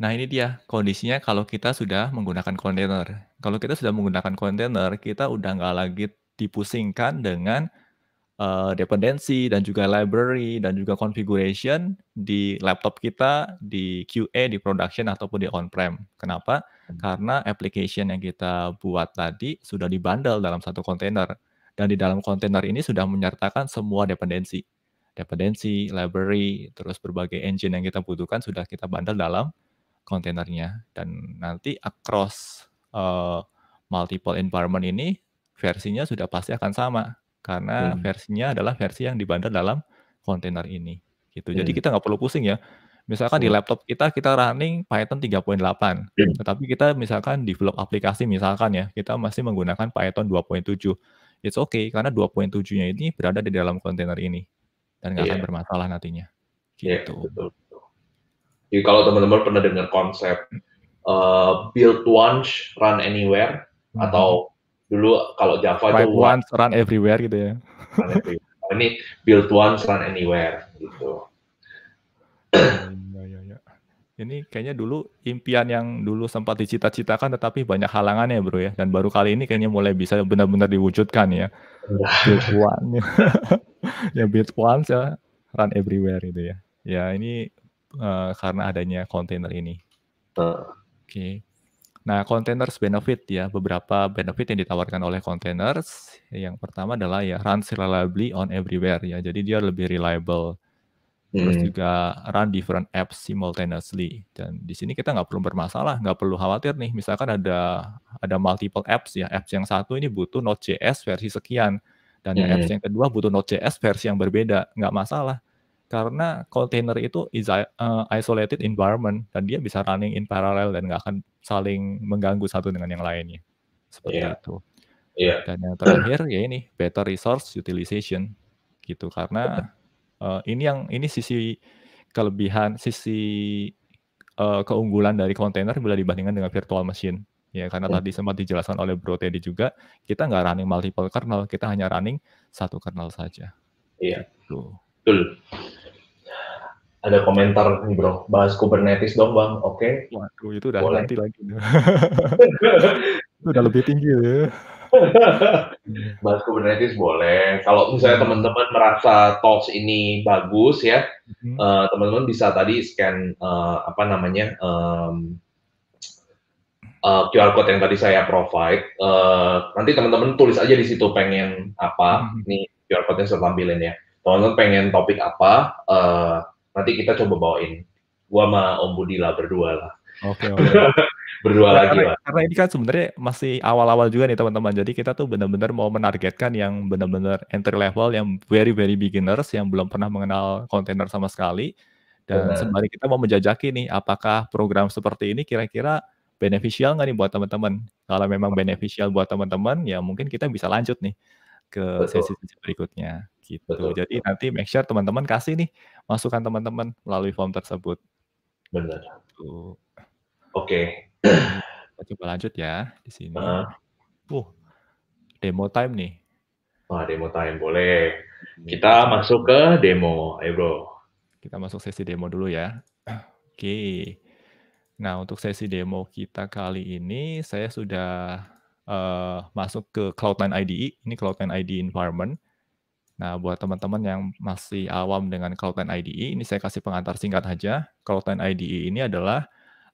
Nah, ini dia kondisinya kalau kita sudah menggunakan kontainer. Kalau kita sudah menggunakan kontainer, kita udah nggak lagi dipusingkan dengan uh, dependensi dan juga library dan juga configuration di laptop kita, di QA, di production ataupun di on-prem. Kenapa? Hmm. Karena application yang kita buat tadi sudah dibundle dalam satu kontainer. Dan di dalam kontainer ini sudah menyertakan semua dependensi. Dependensi, library, terus berbagai engine yang kita butuhkan sudah kita bandel dalam kontainernya. Dan nanti across uh, multiple environment ini versinya sudah pasti akan sama karena hmm. versinya adalah versi yang dibandel dalam kontainer ini gitu. Hmm. Jadi iya. kita nggak perlu pusing ya. Misalkan so. di laptop kita kita running Python 3.8, hmm. Iya. tetapi kita misalkan develop aplikasi misalkan ya, kita masih menggunakan Python 2.7 it's okay karena 2.7-nya ini berada di dalam kontainer ini dan nggak yeah. akan iya. bermasalah nantinya. Iya, gitu. Yeah, betul, betul. Jadi kalau teman-teman pernah dengar konsep uh, build once, run anywhere hmm. atau dulu kalau Java Write itu once, run everywhere gitu ya. everywhere. ini build once, run anywhere gitu. Hmm. Ini kayaknya dulu impian yang dulu sempat dicita-citakan tetapi banyak halangannya ya, Bro ya. Dan baru kali ini kayaknya mulai bisa benar-benar diwujudkan ya. Iya. build one. ya build one, ya, run everywhere gitu ya. Ya ini uh, karena adanya kontainer ini. Oke. Okay. Nah, containers benefit ya, beberapa benefit yang ditawarkan oleh containers. Yang pertama adalah ya run reliably on everywhere ya. Jadi dia lebih reliable terus hmm. juga run different apps simultaneously. Dan di sini kita nggak perlu bermasalah, nggak perlu khawatir nih. Misalkan ada ada multiple apps ya, apps yang satu ini butuh Node.js versi sekian, dan hmm. yang apps hmm. yang kedua butuh Node.js versi yang berbeda, nggak masalah. Karena container itu is eh, isolated environment dan dia bisa running in parallel dan nggak akan saling mengganggu satu dengan yang lainnya. Seperti yeah. itu. Yeah. Dan yang terakhir ya ini better resource utilization gitu karena Eh, ini yang ini sisi kelebihan, sisi uh, keunggulan dari kontainer bila dibandingkan dengan virtual machine. Ya, karena yeah. tadi sempat dijelaskan oleh Bro Teddy juga, kita nggak running multiple kernel, kita hanya running satu kernel saja. Iya. Yeah. Gitu. Betul. Ada komentar nih bro, bahas Kubernetes dong bang, oke? Okay. Waduh, itu udah Boleh. nanti lagi. itu udah lebih tinggi ya. bahas Kubernetes boleh. Kalau misalnya hmm. teman-teman merasa talks ini bagus ya, hmm. Eh, teman-teman -hmm. uh, bisa tadi scan uh, apa namanya um, uh, eh, QR code yang tadi saya provide. Uh, nanti teman-teman tulis aja di situ pengen apa. Mm -hmm. QR code yang saya tampilin ya. Teman-teman pengen topik apa? Uh, nanti kita coba bawain. Gua sama Om Budi lah berdua lah. Oke, okay, Okay. Berdua nah, lagi lah. Karena ini kan sebenarnya masih awal-awal juga nih teman-teman. Jadi kita tuh benar-benar mau menargetkan yang benar-benar entry level, yang very very beginners, yang belum pernah mengenal kontainer sama sekali. Dan benar. sembari kita mau menjajaki nih, apakah program seperti ini kira-kira beneficial nggak nih buat teman-teman? Kalau memang beneficial buat teman-teman, ya mungkin kita bisa lanjut nih ke sesi-sesi berikutnya gitu. Betul. Jadi nanti make sure teman-teman kasih nih masukan teman-teman melalui form tersebut. Benar. Tuh. Gitu. Oke. Kita coba lanjut ya di sini. Uh. Uh, demo time nih. Wah, demo time boleh. Kita masuk ke demo, ayo bro. Kita masuk sesi demo dulu ya. Oke. Okay. Nah, untuk sesi demo kita kali ini saya sudah uh, masuk ke cloud Cloudline IDE. Ini cloud Cloudline IDE environment. Nah, buat teman-teman yang masih awam dengan cloud Cloudline IDE, ini saya kasih pengantar singkat aja. Cloudline IDE ini adalah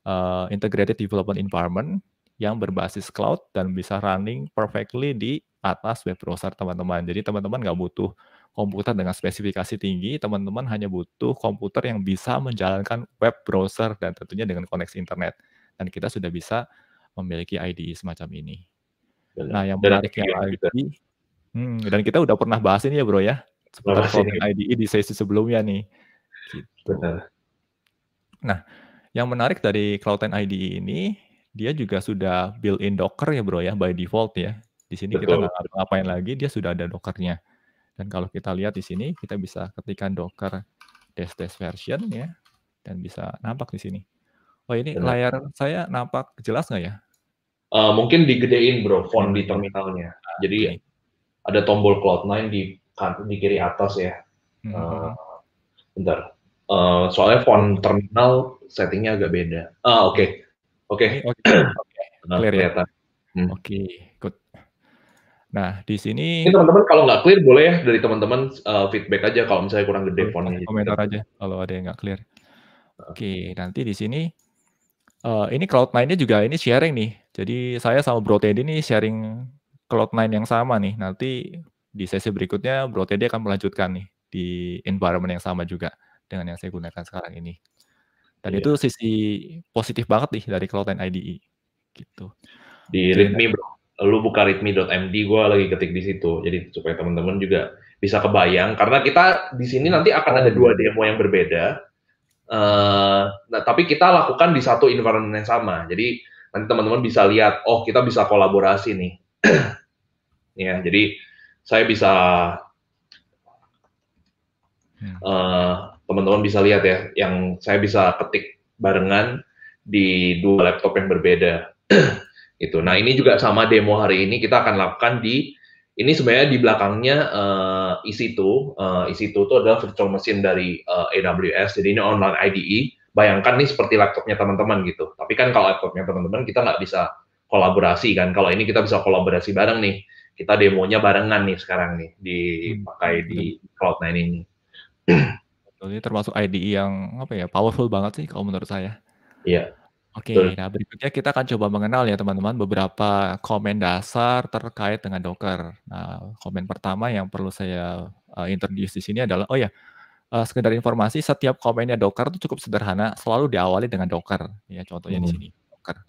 uh, integrated development environment yang berbasis cloud dan bisa running perfectly di atas web browser teman-teman. Jadi teman-teman nggak butuh komputer dengan spesifikasi tinggi, teman-teman hanya butuh komputer yang bisa menjalankan web browser dan tentunya dengan koneksi internet. Dan kita sudah bisa memiliki IDE semacam ini. Dan Nah, yang menariknya lagi, e, hmm, dan kita udah pernah bahas ini ya bro ya, seputar IDE di sesi sebelumnya nih. Gitu. Benar. Nah, yang menarik dari Cloud 10 ID ini, dia juga sudah built-in Docker ya bro ya, by default ya. Di sini Betul. kita nggak ngapain lagi, dia sudah ada Dockernya. Dan kalau kita lihat di sini, kita bisa ketikan Docker test test version ya, dan bisa nampak di sini. Oh ini Benar. layar saya nampak jelas nggak ya? Uh, mungkin digedein bro, font di iya. terminalnya. Okay. Ah, Jadi ada tombol Cloud9 di, kan, di kiri atas ya. Hmm. Uh, bentar, Uh, soalnya font terminal settingnya agak beda. Ah oke, oke, oke, nah, ya? kelihatan. Hmm. Oke, okay, good. Nah di sini. teman-teman kalau nggak clear boleh ya dari teman-teman uh, feedback aja kalau misalnya kurang gede fontnya. Gitu. Komentar aja kalau ada yang nggak clear. Ah. Oke, okay, nanti di sini uh, ini cloud nine nya juga ini sharing nih. Jadi saya sama Bro Teddy nih sharing cloud nine yang sama nih. Nanti di sesi berikutnya Bro Teddy akan melanjutkan nih di environment yang sama juga dengan yang saya gunakan sekarang ini. Dan yeah. itu sisi positif banget nih dari cloud and IDE gitu. Di jadi, Readme bro, lu buka readme.md gue lagi ketik di situ. Jadi supaya teman-teman juga bisa kebayang karena kita di sini nanti akan ada dua hmm. demo yang berbeda. Uh, nah, tapi kita lakukan di satu environment yang sama. Jadi nanti teman-teman bisa lihat, oh kita bisa kolaborasi nih. ya, jadi saya bisa uh, teman-teman bisa lihat ya, yang saya bisa ketik barengan di dua laptop yang berbeda. itu. Nah ini juga sama demo hari ini kita akan lakukan di ini sebenarnya di belakangnya uh, itu itu uh, tuh itu itu adalah virtual machine dari uh, eh, AWS, jadi ini online IDE. Bayangkan nih seperti laptopnya teman-teman gitu. Tapi kan kalau laptopnya teman-teman kita nggak bisa kolaborasi kan. Kalau ini kita bisa kolaborasi bareng nih. Kita demonya barengan nih sekarang nih dipakai di hmm. Cloud9 ini. Betul, ini termasuk IDE yang apa ya, powerful banget sih kalau menurut saya. Iya. Oke, okay, nah berikutnya kita akan coba mengenal ya teman-teman beberapa komen dasar terkait dengan Docker. Nah, komen pertama yang perlu saya uh, introduce di sini adalah oh ya, uh, sekedar informasi setiap komennya Docker itu cukup sederhana, selalu diawali dengan Docker. Ya, contohnya hmm. di sini Docker.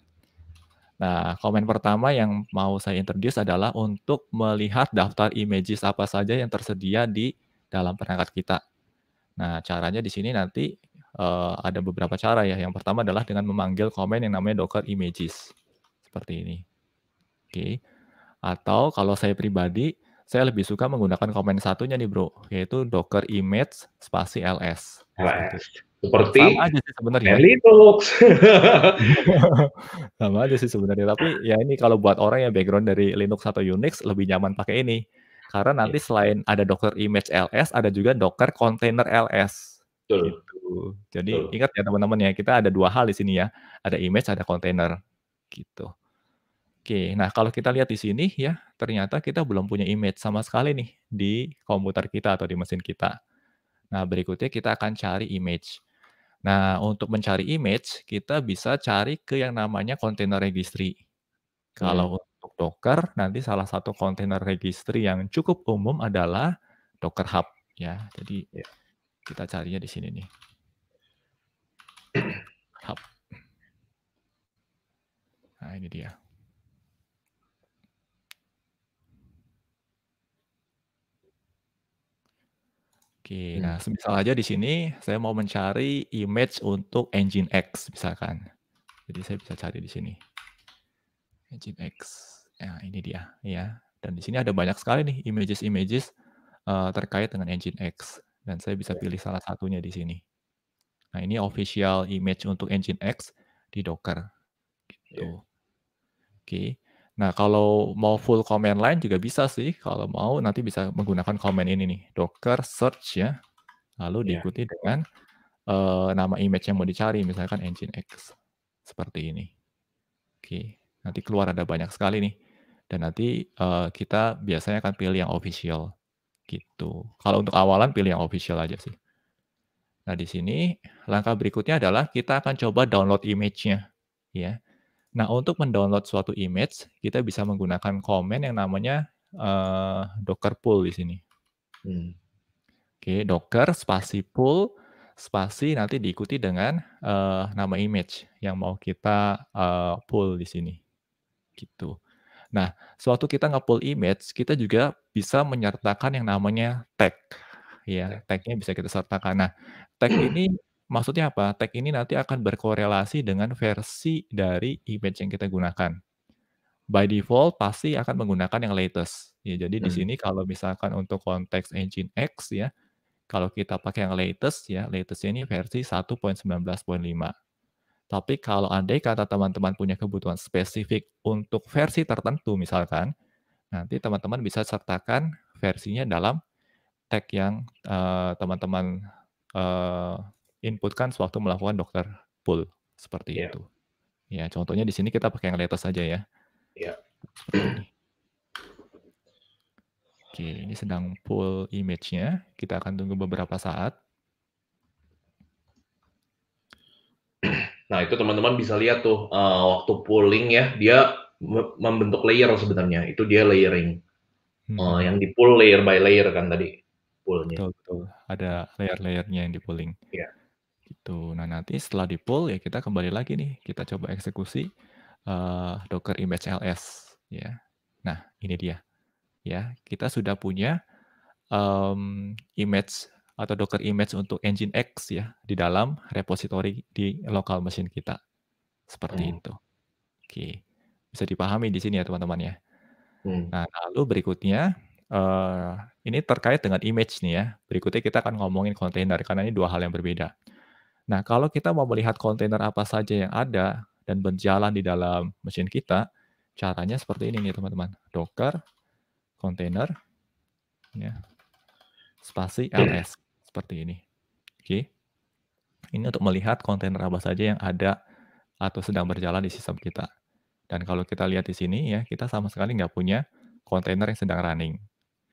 Nah, komen pertama yang mau saya introduce adalah untuk melihat daftar images apa saja yang tersedia di dalam perangkat kita. Nah, caranya di sini nanti uh, ada beberapa cara ya. Yang pertama adalah dengan memanggil komen yang namanya docker images. Seperti ini. Oke. Okay. Atau kalau saya pribadi, saya lebih suka menggunakan komen satunya nih bro, yaitu docker image spasi ls. LS. Seperti sama aja sih sebenarnya. Linux. sama aja sih sebenarnya, tapi ya ini kalau buat orang yang background dari Linux atau Unix lebih nyaman pakai ini karena nanti iya. selain ada Docker image LS, ada juga Docker container LS. Betul. Gitu. Jadi Betul. ingat ya teman-teman ya, kita ada dua hal di sini ya. Ada image, ada container. Gitu. Oke, nah kalau kita lihat di sini ya, ternyata kita belum punya image sama sekali nih di komputer kita atau di mesin kita. Nah, berikutnya kita akan cari image. Nah, untuk mencari image, kita bisa cari ke yang namanya container registry. Hmm untuk Docker, nanti salah satu container registry yang cukup umum adalah Docker Hub ya. Jadi ya. kita carinya di sini nih. Hub. Nah, ini dia. Oke, hmm. nah semisal aja di sini saya mau mencari image untuk engine X misalkan. Jadi saya bisa cari di sini. Engine X. Ya, ini dia ya. Dan di sini ada banyak sekali nih images-images uh, terkait dengan engine X dan saya bisa ya. pilih salah satunya di sini. Nah, ini official image untuk engine X di Docker. Gitu. Ya. Oke. Okay. Nah, kalau mau full command line juga bisa sih. Kalau mau nanti bisa menggunakan command ini nih, docker search ya. Lalu ya. diikuti dengan uh, nama image yang mau dicari, misalkan engine X. Seperti ini. Oke, nanti keluar ada banyak sekali nih dan nanti uh, kita biasanya akan pilih yang official gitu. Kalau untuk awalan pilih yang official aja sih. Nah, di sini langkah berikutnya adalah kita akan coba download image-nya ya. Nah, untuk mendownload suatu image, kita bisa menggunakan komen yang namanya uh, docker pull di sini. Hmm. Oke, docker spasi pull spasi nanti diikuti dengan uh, nama image yang mau kita uh, pull di sini. Gitu. Nah, suatu kita nge image, kita juga bisa menyertakan yang namanya tag. Ya, tagnya bisa kita sertakan. Nah, tag ini maksudnya apa? Tag ini nanti akan berkorelasi dengan versi dari image yang kita gunakan. By default pasti akan menggunakan yang latest. Ya, jadi hmm. di sini kalau misalkan untuk konteks engine X ya, kalau kita pakai yang latest ya, latest ini versi 1.19.5. Tapi kalau andai kata teman-teman punya kebutuhan spesifik untuk versi tertentu misalkan, nanti teman-teman bisa sertakan versinya dalam tag yang eh, teman-teman uh, uh, inputkan sewaktu melakukan dokter pull seperti yeah. itu. Ya, contohnya di sini kita pakai yang latest saja ya. Yeah. Iya. Oke, ini sedang pull image-nya. Kita akan tunggu beberapa saat. Nah, itu teman-teman bisa lihat tuh uh, waktu pulling ya, dia membentuk layer sebenarnya. Itu dia layering. Hmm. Uh, yang di pull layer by layer kan tadi pullnya. Betul, betul. Ada layer-layernya yang di pulling. Iya. Yeah. Gitu. Nah, nanti setelah di pull ya kita kembali lagi nih, kita coba eksekusi uh, Docker image ls ya. Nah, ini dia. Ya, kita sudah punya um, image atau Docker image untuk engine X ya di dalam repository di lokal mesin kita. Seperti hmm. itu. Oke. Bisa dipahami di sini ya teman-teman ya. Hmm. Nah, lalu berikutnya uh, ini terkait dengan image nih ya. Berikutnya kita akan ngomongin kontainer karena ini dua hal yang berbeda. Nah, kalau kita mau melihat kontainer apa saja yang ada dan berjalan di dalam mesin kita, caranya seperti ini nih teman-teman. Docker container ya. Spasi hmm. ls seperti ini. Oke. Okay. Ini untuk melihat kontainer apa saja yang ada atau sedang berjalan di sistem kita. Dan kalau kita lihat di sini ya, kita sama sekali nggak punya kontainer yang sedang running.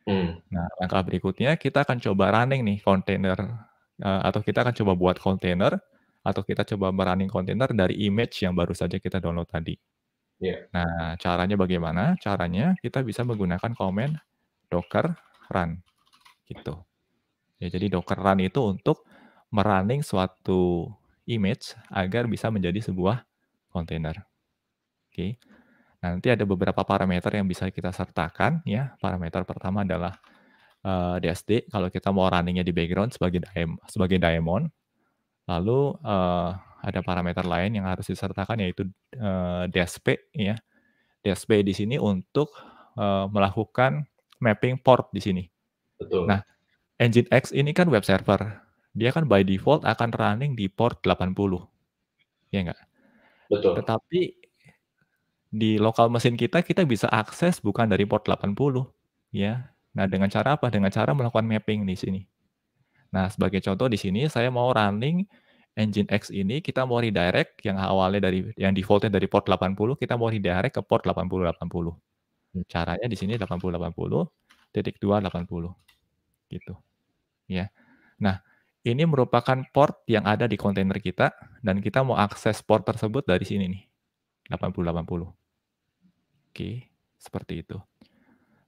Hmm. Nah, langkah berikutnya kita akan coba running nih kontainer eh, atau kita akan coba buat kontainer atau kita coba merunning kontainer dari image yang baru saja kita download tadi. Yeah. Nah, caranya bagaimana? Caranya kita bisa menggunakan command docker run gitu. Ya, jadi Docker Run itu untuk merunning suatu image agar bisa menjadi sebuah container. Oke. Okay. Nanti ada beberapa parameter yang bisa kita sertakan ya. Parameter pertama adalah uh, eh, DSD kalau kita mau runningnya di background sebagai daem, sebagai daemon. Lalu uh, ada parameter lain yang harus disertakan yaitu uh, eh, DSP ya. DSP di sini untuk uh, melakukan mapping port di sini. Betul. Nah, engine X ini kan web server. Dia kan by default akan running di port 80. Iya nggak? Betul. Tetapi di lokal mesin kita, kita bisa akses bukan dari port 80. ya. Nah, dengan cara apa? Dengan cara melakukan mapping di sini. Nah, sebagai contoh di sini saya mau running engine X ini kita mau redirect yang awalnya dari yang defaultnya dari port 80 kita mau redirect ke port 8080. Hmm. Caranya di sini 8080 titik 280 gitu. Ya. Nah, ini merupakan port yang ada di kontainer kita dan kita mau akses port tersebut dari sini nih. 8080. Oke, seperti itu.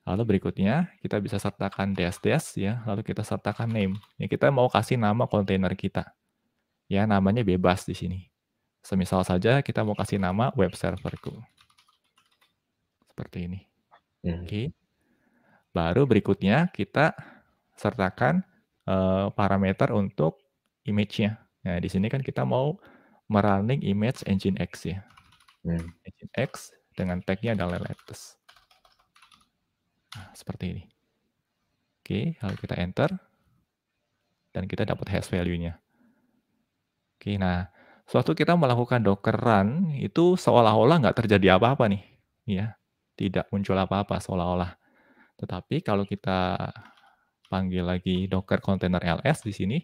Lalu berikutnya kita bisa sertakan dsds ya, lalu kita sertakan name. Ya, kita mau kasih nama kontainer kita. Ya, namanya bebas di sini. Semisal saja kita mau kasih nama web serverku. Seperti ini. Hmm. Oke. Baru berikutnya kita sertakan uh, parameter untuk image-nya. Nah, di sini kan kita mau merunning image engine X ya. Hmm. Engine X dengan tag-nya adalah latest. Nah, seperti ini. Oke, lalu kita enter. Dan kita dapat hash value-nya. Oke, nah suatu kita melakukan docker run itu seolah-olah nggak terjadi apa-apa nih. ya Tidak muncul apa-apa seolah-olah. Tetapi kalau kita panggil lagi Docker container ls di sini.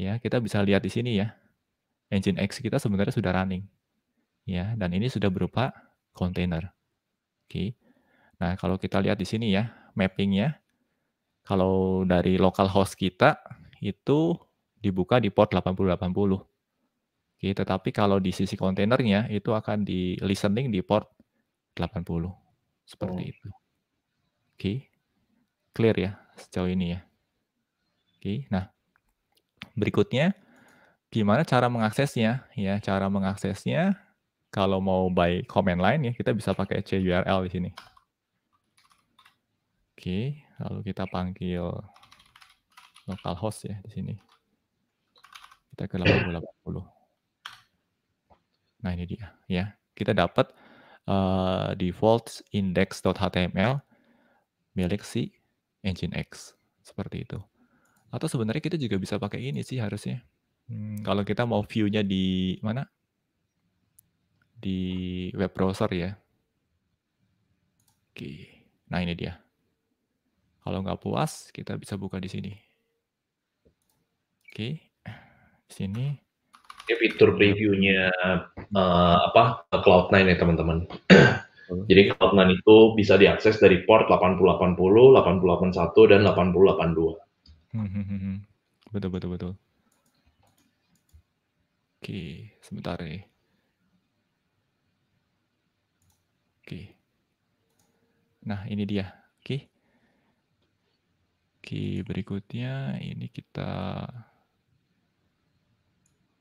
Ya, kita bisa lihat di sini ya. Engine X kita sebenarnya sudah running. Ya, dan ini sudah berupa container. Oke. Nah, kalau kita lihat di sini ya, mappingnya. Kalau dari local host kita itu dibuka di port 8080. Oke, tetapi kalau di sisi kontainernya itu akan di listening di port 80. Seperti oh. itu. Oke. Clear ya? sejauh ini ya. Oke, nah berikutnya gimana cara mengaksesnya ya cara mengaksesnya kalau mau by command line ya kita bisa pakai curl di sini. Oke, lalu kita panggil localhost ya di sini. Kita ke 880. Nah, ini dia ya. Kita dapat uh, default index.html milik si engine X seperti itu. Atau sebenarnya kita juga bisa pakai ini sih harusnya. Hmm, kalau kita mau view-nya di mana? Di web browser ya. Oke. Nah, ini dia. Kalau nggak puas, kita bisa buka di sini. Oke. Di sini. Ini fitur preview-nya uh, apa? Cloud9 ya, teman-teman. Jadi Cloud9 itu bisa diakses dari port 8080, 8081, dan 8082. Hmm, hmm, hmm, hmm, betul, betul, betul. Oke, sebentar nih. Oke. Nah, ini dia. Oke. Oke, berikutnya ini kita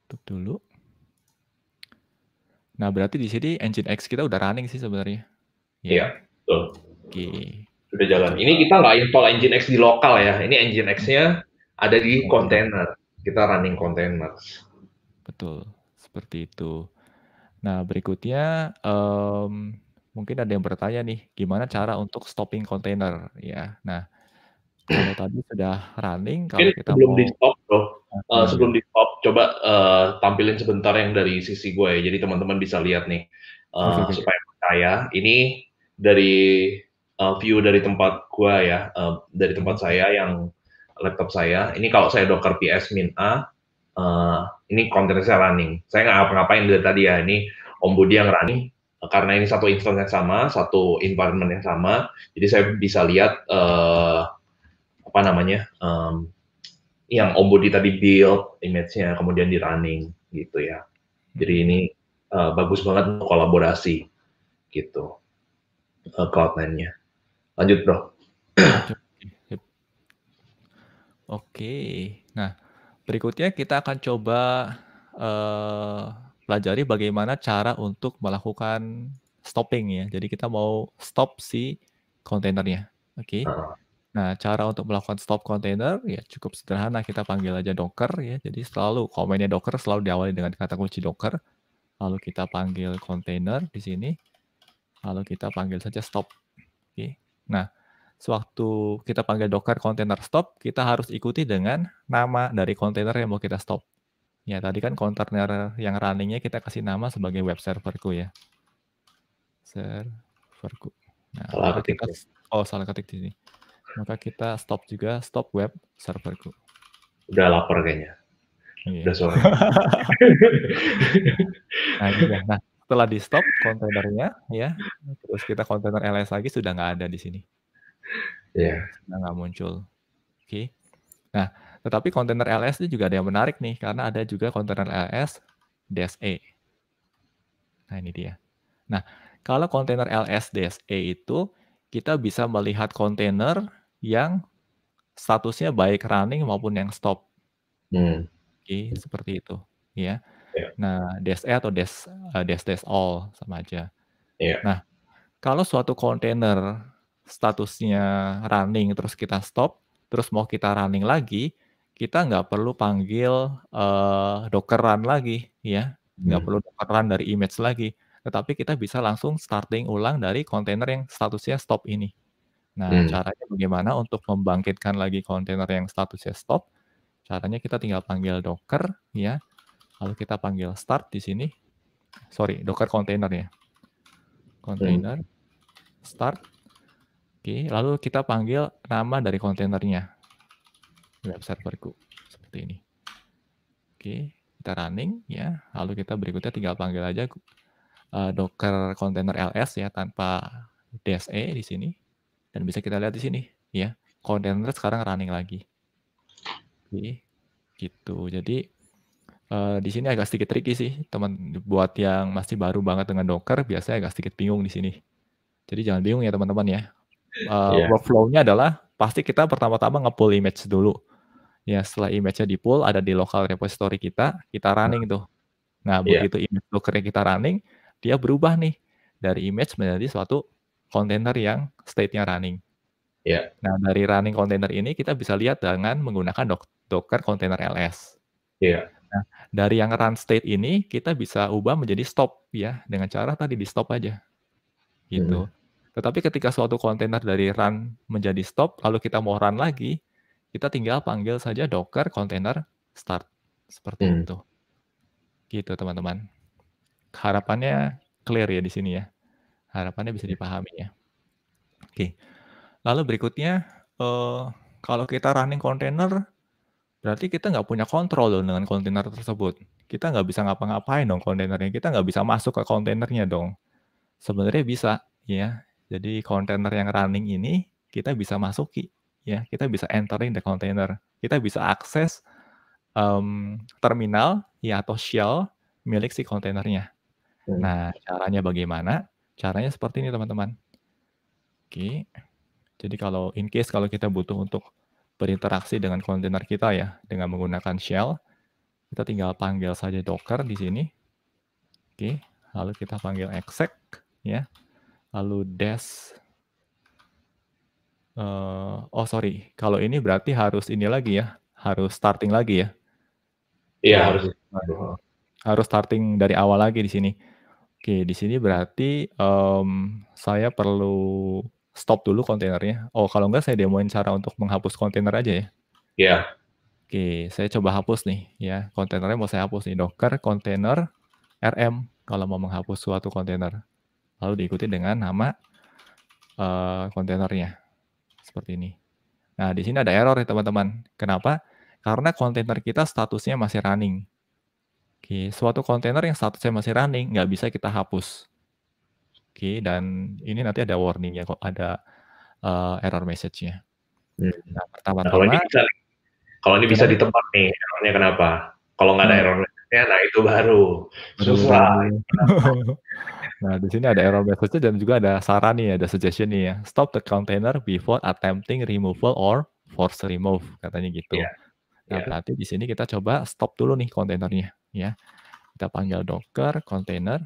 tutup dulu. Nah, berarti di sini engine X kita udah running sih sebenarnya. Iya, yeah. Iya, Oke. Okay. Sudah jalan. Ini kita nggak install engine X di lokal ya. Ini engine X-nya ada di container. Kita running container. Betul, seperti itu. Nah, berikutnya um, mungkin ada yang bertanya nih, gimana cara untuk stopping container ya. Nah, kalau tadi sudah running kalau kita belum mau di stop bro. Uh, sebelum di stop, coba uh, tampilin sebentar yang dari sisi gue ya. Jadi teman-teman bisa lihat nih uh, supaya percaya. Ini dari uh, view dari tempat gue ya, uh, dari tempat hmm. saya yang laptop saya. Ini kalau saya docker ps min a, uh, ini kontennya saya running. Saya nggak ngapa-ngapain dari tadi ya. Ini Om Budi yang running karena ini satu instance yang sama, satu environment yang sama, jadi saya bisa lihat uh, apa namanya um, yang Om Budi tadi build image-nya kemudian di running gitu ya. Jadi ini uh, bagus banget kolaborasi gitu uh, eh, cloud nya Lanjut bro. Oke, nah berikutnya kita akan coba uh, pelajari bagaimana cara untuk melakukan stopping ya. Jadi kita mau stop si kontainernya. Oke. Okay. Uh. Nah, cara untuk melakukan stop container ya cukup sederhana. Kita panggil aja Docker ya. Jadi selalu komennya Docker selalu diawali dengan kata kunci Docker. Lalu kita panggil container di sini. Lalu kita panggil saja stop. Oke. Nah, sewaktu kita panggil Docker container stop, kita harus ikuti dengan nama dari container yang mau kita stop. Ya, tadi kan container yang runningnya kita kasih nama sebagai web serverku ya. Serverku. Nah, salah ketik. Kita, oh, salah ketik di sini maka kita stop juga stop web serverku. Udah lapar kayaknya. Iya. Udah sore. nah, gitu. nah, setelah di stop kontainernya ya, terus kita kontainer LS lagi sudah nggak ada di sini. ya Yeah. Sudah nggak muncul. Oke. Okay. Nah, tetapi kontainer LS itu juga ada yang menarik nih karena ada juga kontainer LS DSE. Nah, ini dia. Nah, kalau kontainer LS DSE itu kita bisa melihat kontainer yang statusnya baik running maupun yang stop. Hmm. okay, seperti itu, ya. Yeah. Nah, des atau des uh, des des all sama aja. Yeah. Nah, kalau suatu kontainer statusnya running terus kita stop, terus mau kita running lagi, kita nggak perlu panggil uh, run lagi, ya. Nggak hmm. perlu run dari image lagi, tetapi kita bisa langsung starting ulang dari kontainer yang statusnya stop ini. Nah, hmm. caranya bagaimana untuk membangkitkan lagi kontainer yang statusnya stop? Caranya kita tinggal panggil docker ya. Lalu kita panggil start di sini. Sorry, docker container ya. Container hmm. start. Oke, lalu kita panggil nama dari kontainernya. Web serverku seperti ini. Oke, kita running ya. Lalu kita berikutnya tinggal panggil aja uh, docker container ls ya tanpa DSE di sini dan bisa kita lihat di sini, ya. kontainer sekarang running lagi. Oke, gitu. Jadi uh, di sini agak sedikit tricky sih, teman. Buat yang masih baru banget dengan Docker, biasanya agak sedikit bingung di sini. Jadi jangan bingung ya teman-teman ya. Uh, eh, yeah. workflow adalah pasti kita pertama-tama nge-pull image dulu. Ya, setelah image-nya di-pull, ada di local repository kita, kita running tuh. Nah, iya. begitu yeah. image Docker-nya kita running, dia berubah nih dari image menjadi suatu kontainer yang state-nya running. Yeah. Nah, dari running container ini kita bisa lihat dengan menggunakan Docker container LS. Yeah. Nah, dari yang run state ini kita bisa ubah menjadi stop ya dengan cara tadi di stop aja. Gitu. Hmm. Tetapi ketika suatu kontainer dari run menjadi stop lalu kita mau run lagi, kita tinggal panggil saja Docker container start seperti hmm. itu. Gitu, teman-teman. Harapannya clear ya di sini ya. Harapannya bisa iya. dipahami ya. Oke. Lalu berikutnya, uh, kalau kita running container, berarti kita nggak punya kontrol dong dengan kontainer tersebut. Kita nggak bisa ngapa-ngapain dong kontainernya. Kita nggak bisa masuk ke kontainernya dong. Sebenarnya bisa, ya. Jadi kontainer yang running ini kita bisa masuki, ya. Kita bisa entering the container. Kita bisa akses um, terminal ya atau shell milik si kontainernya. Nah, caranya bagaimana? Caranya seperti ini teman-teman. Oke. Jadi kalau in case kalau kita butuh untuk berinteraksi dengan kontainer kita ya dengan menggunakan shell, kita tinggal panggil saja docker di sini. Oke, lalu kita panggil exec ya. Lalu dash uh, oh sorry, kalau ini berarti harus ini lagi ya, harus starting lagi ya. Iya, harus. Harus starting dari awal lagi di sini. Oke, di sini berarti, um, saya perlu stop dulu kontainernya? Oh, kalau enggak saya demoin cara untuk menghapus kontainer aja ya? Iya. Oke, saya coba hapus nih ya, kontainernya mau saya hapus nih, docker container rm kalau mau menghapus suatu kontainer. Lalu diikuti dengan nama, kontainernya eh, kontainernya, seperti ini. Nah, di sini ada error ya teman-teman, kenapa? Karena kontainer kita statusnya masih running. Oke, suatu kontainer yang statusnya masih running nggak bisa kita hapus. Oke, dan ini nanti ada warningnya kok ada uh, error message-nya. Hmm. Nah, pertama nah, kalau ini bisa, kalau ini bisa ditempat nih, errornya kenapa? Kalau nggak ada hmm. error message-nya, nah itu baru susah. nah, di sini ada error message dan juga ada saran nih, ada suggestion nih ya. Stop the container before attempting removal or force remove katanya gitu. Yeah. Nah, yeah. berarti di sini kita coba stop dulu nih kontainernya ya. Kita panggil docker container.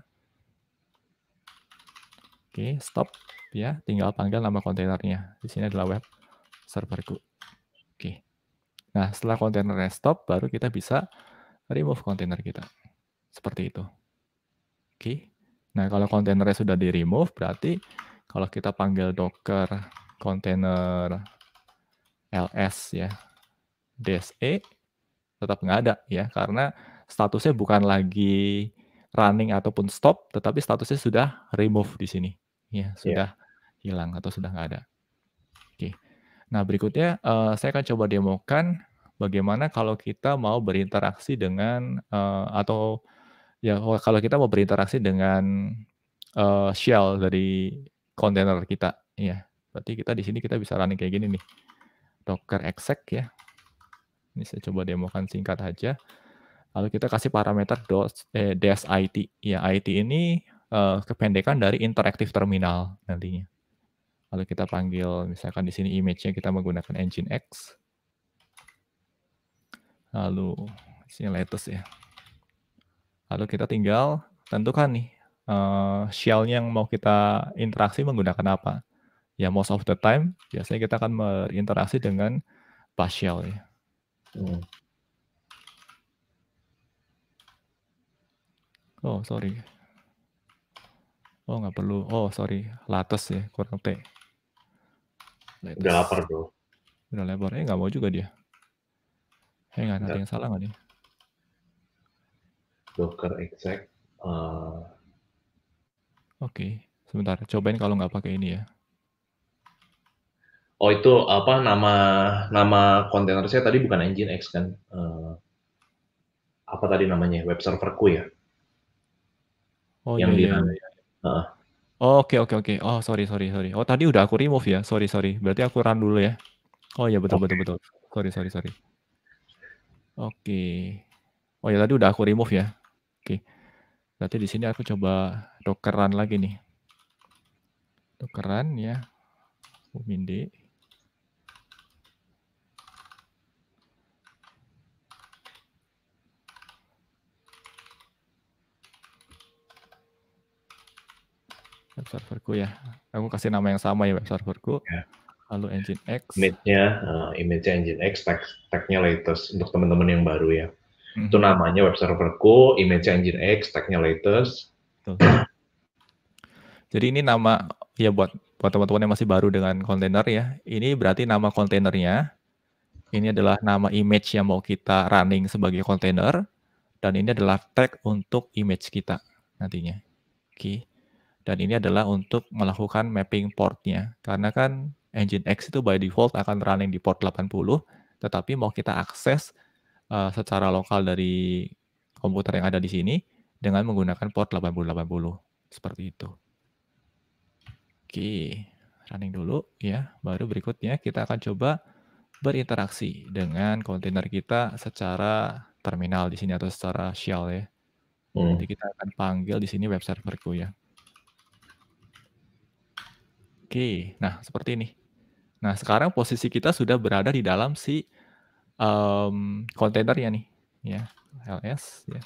Oke, stop ya. Tinggal panggil nama kontainernya. Di sini adalah web serverku. Oke. Nah, setelah kontainernya stop baru kita bisa remove kontainer kita. Seperti itu. Oke. Nah, kalau kontainernya sudah di remove berarti kalau kita panggil docker container ls ya dse tetap nggak ada ya karena statusnya bukan lagi running ataupun stop, tetapi statusnya sudah remove di sini. Ya, iya. sudah yeah. hilang atau sudah nggak ada. Oke. Nah, berikutnya uh, saya akan coba demokan bagaimana kalau kita mau berinteraksi dengan uh, atau ya kalau kita mau berinteraksi dengan uh, shell dari kontainer kita ya berarti kita di sini kita bisa running kayak gini nih docker exec ya ini saya coba demokan singkat aja Lalu kita kasih parameter eh, dash IT. Ya, IT ini eh, kependekan dari interactive terminal nantinya. Lalu kita panggil misalkan di sini image-nya kita menggunakan engine X. Lalu sini latest ya. Lalu kita tinggal tentukan nih uh, eh, shell yang mau kita interaksi menggunakan apa. Ya most of the time biasanya kita akan berinteraksi dengan shell ya. Hmm. Oh, sorry. Oh, nggak perlu. Oh, sorry. latus ya, kurang T. Udah lapar bro. Udah lebar Eh, nggak mau juga dia. Eh, nggak ada yang salah nggak nih? Docker exec. Uh... Oke, okay. sebentar. Cobain kalau nggak pakai ini ya. Oh itu apa nama nama kontainer saya tadi bukan engine X kan? Uh, apa tadi namanya web serverku ya? Oh yang iya. di iya. Uh. Oke oke oke. Oh sorry sorry sorry. Oh tadi udah aku remove ya. Sorry sorry. Berarti aku run dulu ya. Oh iya betul okay. betul betul. Sorry sorry sorry. Oke. Okay. Oh ya tadi udah aku remove ya. Oke. Okay. Berarti di sini aku coba dokeran lagi nih. Dokeran ya. Aku minde. web serverku ya. Aku kasih nama yang sama ya web serverku. Yeah. Lalu engine X. Image-nya, uh, eh, image engine X, tag, tagnya latest untuk teman-teman yang baru ya. Mm-hmm. Itu namanya web serverku, image engine X, tag-nya latest. Jadi ini nama ya buat buat teman-teman yang masih baru dengan kontainer ya. Ini berarti nama kontainernya. Ini adalah nama image yang mau kita running sebagai kontainer dan ini adalah tag untuk image kita nantinya. Oke. Okay. Dan ini adalah untuk melakukan mapping portnya. Karena kan engine X itu by default akan running di port 80, tetapi mau kita akses uh, secara lokal dari komputer yang ada di sini dengan menggunakan port 8080. Seperti itu. Oke, running dulu ya. Baru berikutnya kita akan coba berinteraksi dengan kontainer kita secara terminal di sini atau secara shell ya. Hmm. Jadi kita akan panggil di sini web serverku ya. Oke, nah seperti ini. Nah sekarang posisi kita sudah berada di dalam si um, ya nih, ya ls ya.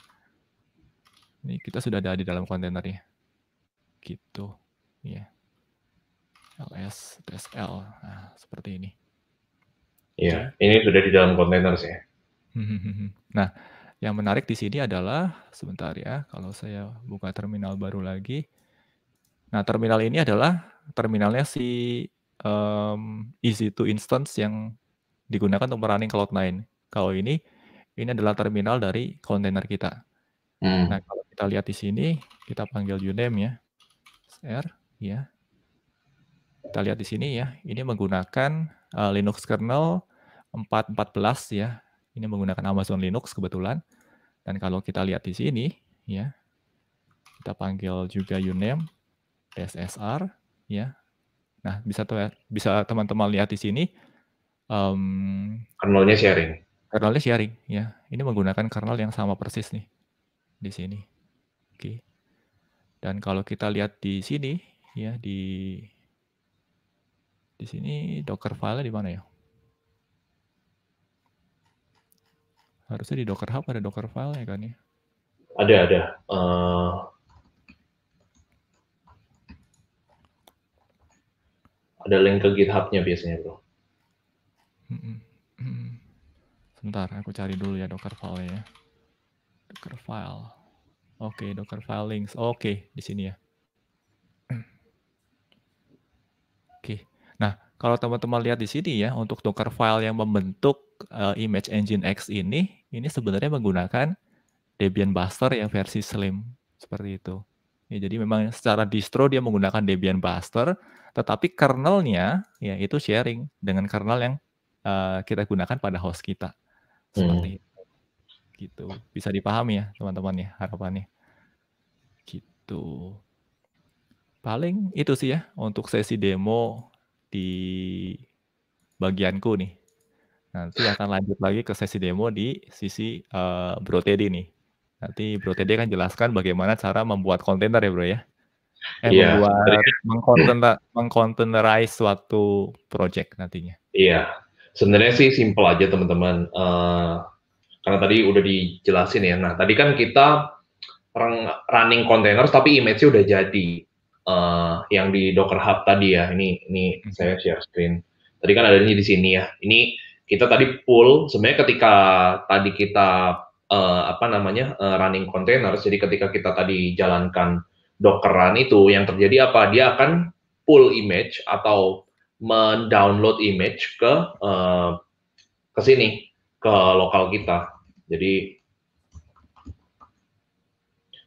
Ini kita sudah ada di dalam kontainernya, gitu, ya. ls sl nah, seperti ini. Iya, ini sudah di dalam kontainer sih. Ya. Nah, yang menarik di sini adalah sebentar ya, kalau saya buka terminal baru lagi. Nah, terminal ini adalah terminalnya si um, EC2 instance yang digunakan untuk running Cloud9. Kalau ini, ini adalah terminal dari kontainer kita. Hmm. Nah, kalau kita lihat di sini, kita panggil uname ya. R, ya. Kita lihat di sini ya, ini menggunakan uh, Linux kernel 4.14 ya. Ini menggunakan Amazon Linux kebetulan. Dan kalau kita lihat di sini ya, kita panggil juga uname SSR, ya. Nah, bisa ya, bisa teman-teman lihat di sini um, kernelnya sharing. Kernelnya sharing ya. Ini menggunakan kernel yang sama persis nih di sini. Oke. Dan kalau kita lihat di sini ya di di sini Docker file di mana ya? Harusnya di Docker Hub ada Docker file ya kan ya? Ada ada. Uh, ada link ke GitHub-nya biasanya, bro. Sebentar, aku cari dulu ya Docker file ya. Docker file. Oke, okay, Docker file links. Oke, okay, di sini ya. Oke. Okay. Nah, kalau teman-teman lihat di sini ya, untuk Docker file yang membentuk uh, Image Engine X ini, ini sebenarnya menggunakan Debian Buster yang versi slim seperti itu. Ya, jadi memang secara distro dia menggunakan Debian Buster, tetapi kernelnya ya itu sharing dengan kernel yang uh, kita gunakan pada host kita. Seperti hmm. itu. Gitu. Bisa dipahami ya, teman-teman ya, harapannya. Gitu. Paling itu sih ya untuk sesi demo di bagianku nih. Nanti akan lanjut lagi ke sesi demo di sisi uh, Bro Teddy nih. Nanti Bro TD akan jelaskan bagaimana cara membuat kontainer ya Bro ya. Eh, yeah. membuat mengkontainer, mengkontainerize suatu project nantinya. Iya, sebenarnya sih simple aja teman-teman. Uh, karena tadi udah dijelasin ya. Nah tadi kan kita running containers tapi image-nya udah jadi. Uh, yang di Docker Hub tadi ya, ini ini hmm. saya share screen. Tadi kan ada ini di sini ya. Ini kita tadi pull, sebenarnya ketika tadi kita uh, apa namanya uh, running container. Jadi ketika kita tadi jalankan dockeran itu, yang terjadi apa? Dia akan pull image atau mendownload image ke uh, ke sini ke lokal kita. Jadi,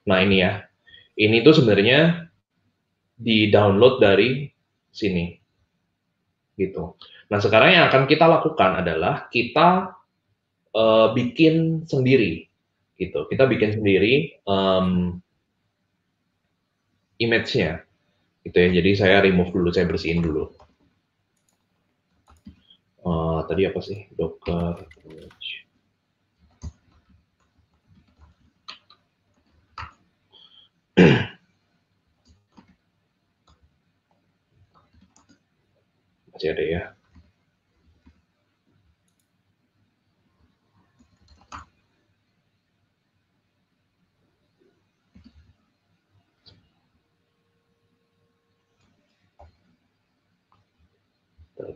nah ini ya, ini tuh sebenarnya di download dari sini, gitu. Nah sekarang yang akan kita lakukan adalah kita uh, bikin sendiri gitu. Kita bikin sendiri um, image-nya gitu ya. Jadi saya remove dulu, saya bersihin dulu. Uh, tadi apa sih? Docker image. Masih ada ya.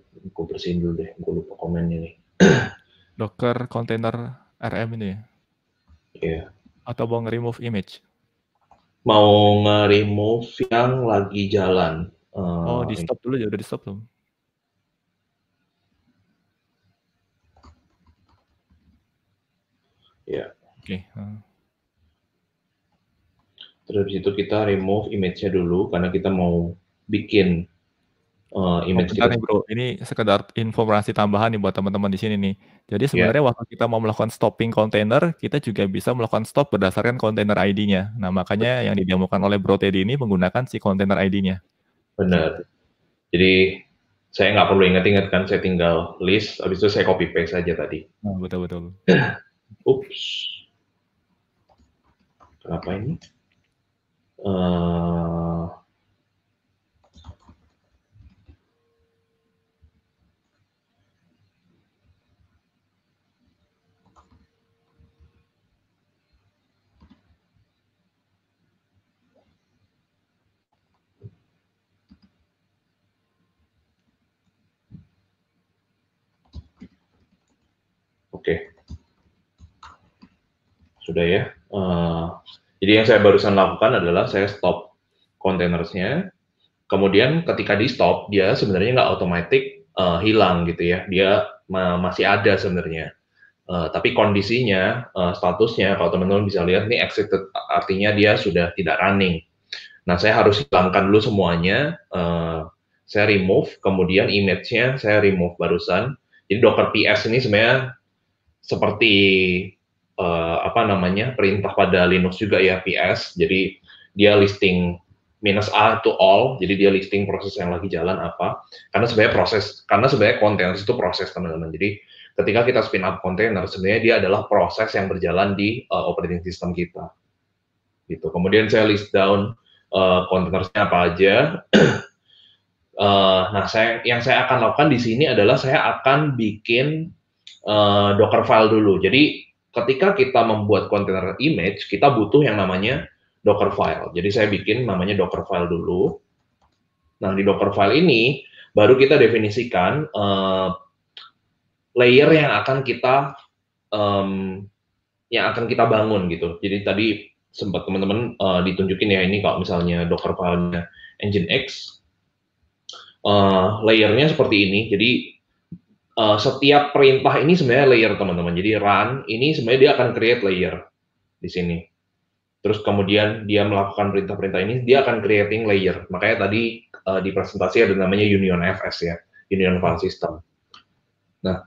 gue bersihin dulu deh, gue lupa komen ini. Docker container RM ini Iya. Yeah. Atau mau nge-remove image? Mau nge-remove yang lagi jalan. Uh, oh, di stop dulu ya, udah di stop belum? Ya. Yeah. Oke. Okay. Uh. Terus itu kita remove image-nya dulu karena kita mau bikin uh, image oh, kita. Nih, bro. Ini sekedar informasi tambahan nih buat teman-teman di sini nih. Jadi iya. sebenarnya yeah. waktu kita mau melakukan stopping container, kita juga bisa melakukan stop berdasarkan container ID-nya. Nah, makanya Betul. yang didiamukan oleh Bro Teddy ini menggunakan si container ID-nya. Benar. Jadi saya nggak perlu ingat-ingat kan, saya tinggal list, habis itu saya copy paste aja tadi. Nah, betul betul. Ups. Kenapa ini? Uh, Sudah ya. Uh, jadi yang saya barusan lakukan adalah saya stop kontainernya. Kemudian ketika di stop, dia sebenarnya nggak otomatis uh, eh, hilang gitu ya. Dia ma masih ada sebenarnya. Uh, tapi kondisinya, uh, statusnya, kalau teman-teman bisa lihat ini exited artinya dia sudah tidak running. Nah, saya harus hilangkan dulu semuanya. Uh, saya remove, kemudian image-nya saya remove barusan. Jadi Docker PS ini sebenarnya seperti uh, apa namanya perintah pada Linux juga ya PS. Jadi dia listing minus A to all, jadi dia listing proses yang lagi jalan apa. Karena sebenarnya proses, karena sebenarnya konten itu proses teman-teman. Jadi ketika kita spin up container, sebenarnya dia adalah proses yang berjalan di uh, operating system kita. Gitu. Kemudian saya list down uh, apa aja. uh, nah, saya yang saya akan lakukan di sini adalah saya akan bikin uh, Docker file dulu. Jadi ketika kita membuat container image, kita butuh yang namanya docker file. Jadi saya bikin namanya docker file dulu. Nah, di docker file ini baru kita definisikan uh, layer yang akan kita um, yang akan kita bangun gitu. Jadi tadi sempat teman-teman uh, ditunjukin ya ini kalau misalnya file nya Nginx, uh, layernya seperti ini. Jadi uh, setiap perintah ini sebenarnya layer teman-teman. Jadi run ini sebenarnya dia akan create layer di sini. Terus kemudian dia melakukan perintah-perintah ini, dia akan creating layer. Makanya tadi uh, di presentasi ada namanya Union FS ya, Union File System. Nah,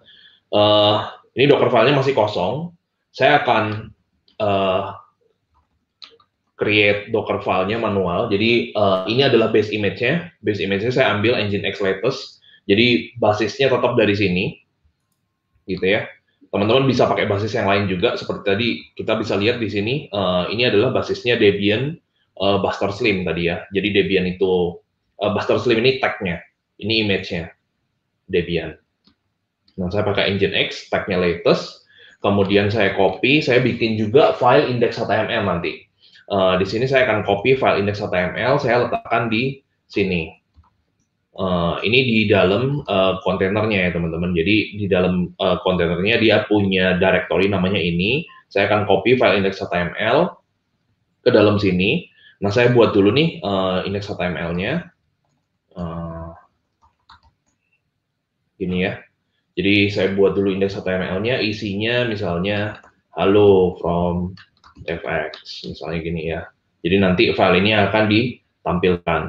uh, ini Docker filenya masih kosong. Saya akan uh, create Docker filenya manual. Jadi uh, ini adalah base image-nya. Base image-nya saya ambil engine x latest jadi basisnya tetap dari sini, gitu ya. Teman-teman bisa pakai basis yang lain juga, seperti tadi kita bisa lihat di sini, uh, ini adalah basisnya Debian uh, Buster Slim tadi ya. Jadi Debian itu, uh, Buster Slim ini tag-nya, ini image-nya, Debian. Nah, saya pakai Nginx, tag-nya latest, kemudian saya copy, saya bikin juga file index.html nanti. Uh, di sini saya akan copy file index.html, saya letakkan di sini. Eh, ini di dalam uh, kontainernya ya teman-teman. Jadi di dalam uh, kontainernya dia punya directory namanya ini. Saya akan copy file index.html ke dalam sini. Nah saya buat dulu nih uh, index.html-nya. Uh, ini ya. Jadi saya buat dulu index.html-nya. Isinya misalnya halo from fx misalnya gini ya. Jadi nanti file ini akan ditampilkan.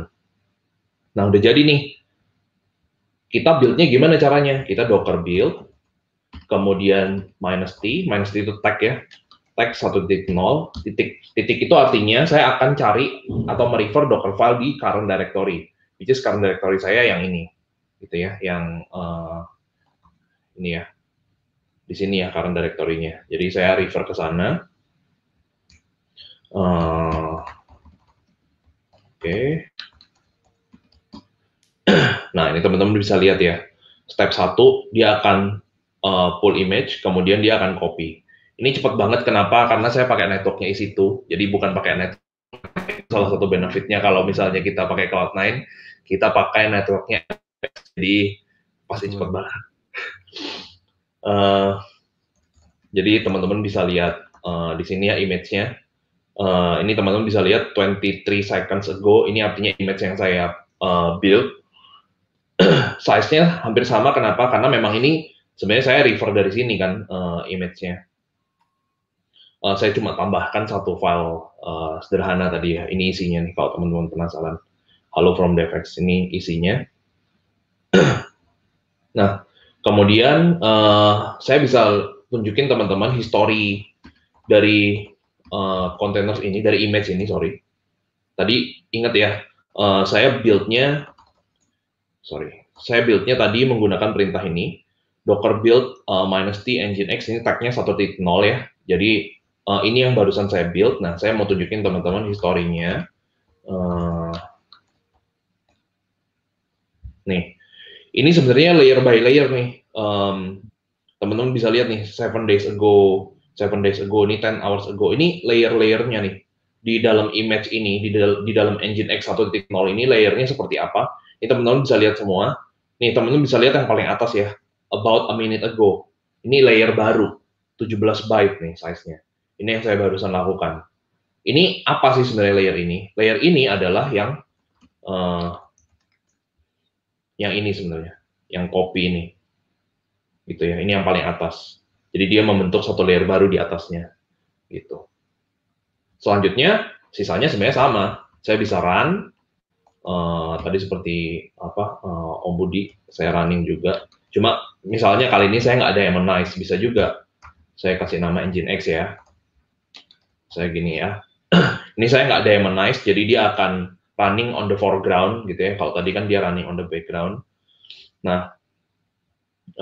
Nah udah jadi nih kita build-nya gimana caranya? Kita docker build, kemudian minus t, minus t itu tag ya, tag 1.0, titik, titik itu artinya saya akan cari atau merefer docker file di current directory, which is current directory saya yang ini, gitu ya, yang uh, ini ya, di sini ya current directory-nya. Jadi saya refer ke sana. Uh, Oke. Okay. Nah, ini teman-teman bisa lihat ya. Step 1, dia akan uh, pull image, kemudian dia akan copy. Ini cepat banget, kenapa? Karena saya pakai networknya isi itu, jadi bukan pakai network. Salah satu benefitnya kalau misalnya kita pakai Cloud9, kita pakai networknya, jadi pasti hmm. cepat banget. Uh, jadi teman-teman bisa lihat uh, di sini ya image-nya. Uh, ini teman-teman bisa lihat 23 seconds ago, ini artinya image yang saya uh, build size-nya hampir sama kenapa? Karena memang ini sebenarnya saya refer dari sini kan uh, image-nya. Uh, saya cuma tambahkan satu file uh, sederhana tadi ya. Ini isinya nih kalau teman-teman penasaran. Halo from DevX ini isinya. nah, kemudian uh, saya bisa tunjukin teman-teman history dari uh, containers ini, dari image ini, sorry. Tadi ingat ya, uh, saya build-nya sorry, saya build-nya tadi menggunakan perintah ini, docker build uh, minus t engine x, ini tag-nya 1.0 ya, jadi uh, ini yang barusan saya build, nah saya mau tunjukin teman-teman historinya, uh, nih, ini sebenarnya layer by layer nih, um, teman-teman bisa lihat nih, seven days ago, seven days ago, ini 10 hours ago, ini layer-layernya nih, di dalam image ini, di, dal di dalam engine X1.0 ini layernya seperti apa, ini teman-teman bisa lihat semua. Nih, teman-teman bisa lihat yang paling atas ya. About a minute ago. Ini layer baru. 17 byte nih size-nya. Ini yang saya barusan lakukan. Ini apa sih sebenarnya layer ini? Layer ini adalah yang uh, yang ini sebenarnya, yang copy ini. Gitu ya. Ini yang paling atas. Jadi dia membentuk satu layer baru di atasnya. Gitu. Selanjutnya, sisanya sebenarnya sama. Saya bisa run, Eh, tadi seperti apa uh, Om Budi saya running juga. Cuma misalnya kali ini saya nggak ada yang menice bisa juga saya kasih nama engine X ya. Saya gini ya. ini saya nggak ada yang menice jadi dia akan running on the foreground gitu ya. Kalau tadi kan dia running on the background. Nah,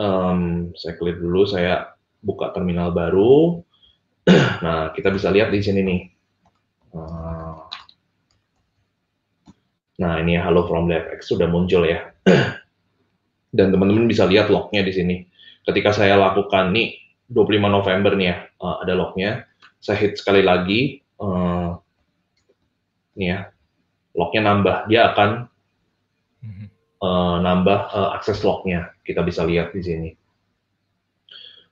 um, saya klik dulu, saya buka terminal baru. nah, kita bisa lihat di sini nih. Uh, Nah, ini halo from DevX sudah muncul ya. Dan teman-teman bisa lihat lognya di sini. Ketika saya lakukan nih 25 November nih ya, uh, ada lognya. Saya hit sekali lagi, uh, eh, nih ya, lognya nambah. Dia akan uh, nambah uh, akses lognya. Kita bisa lihat di sini.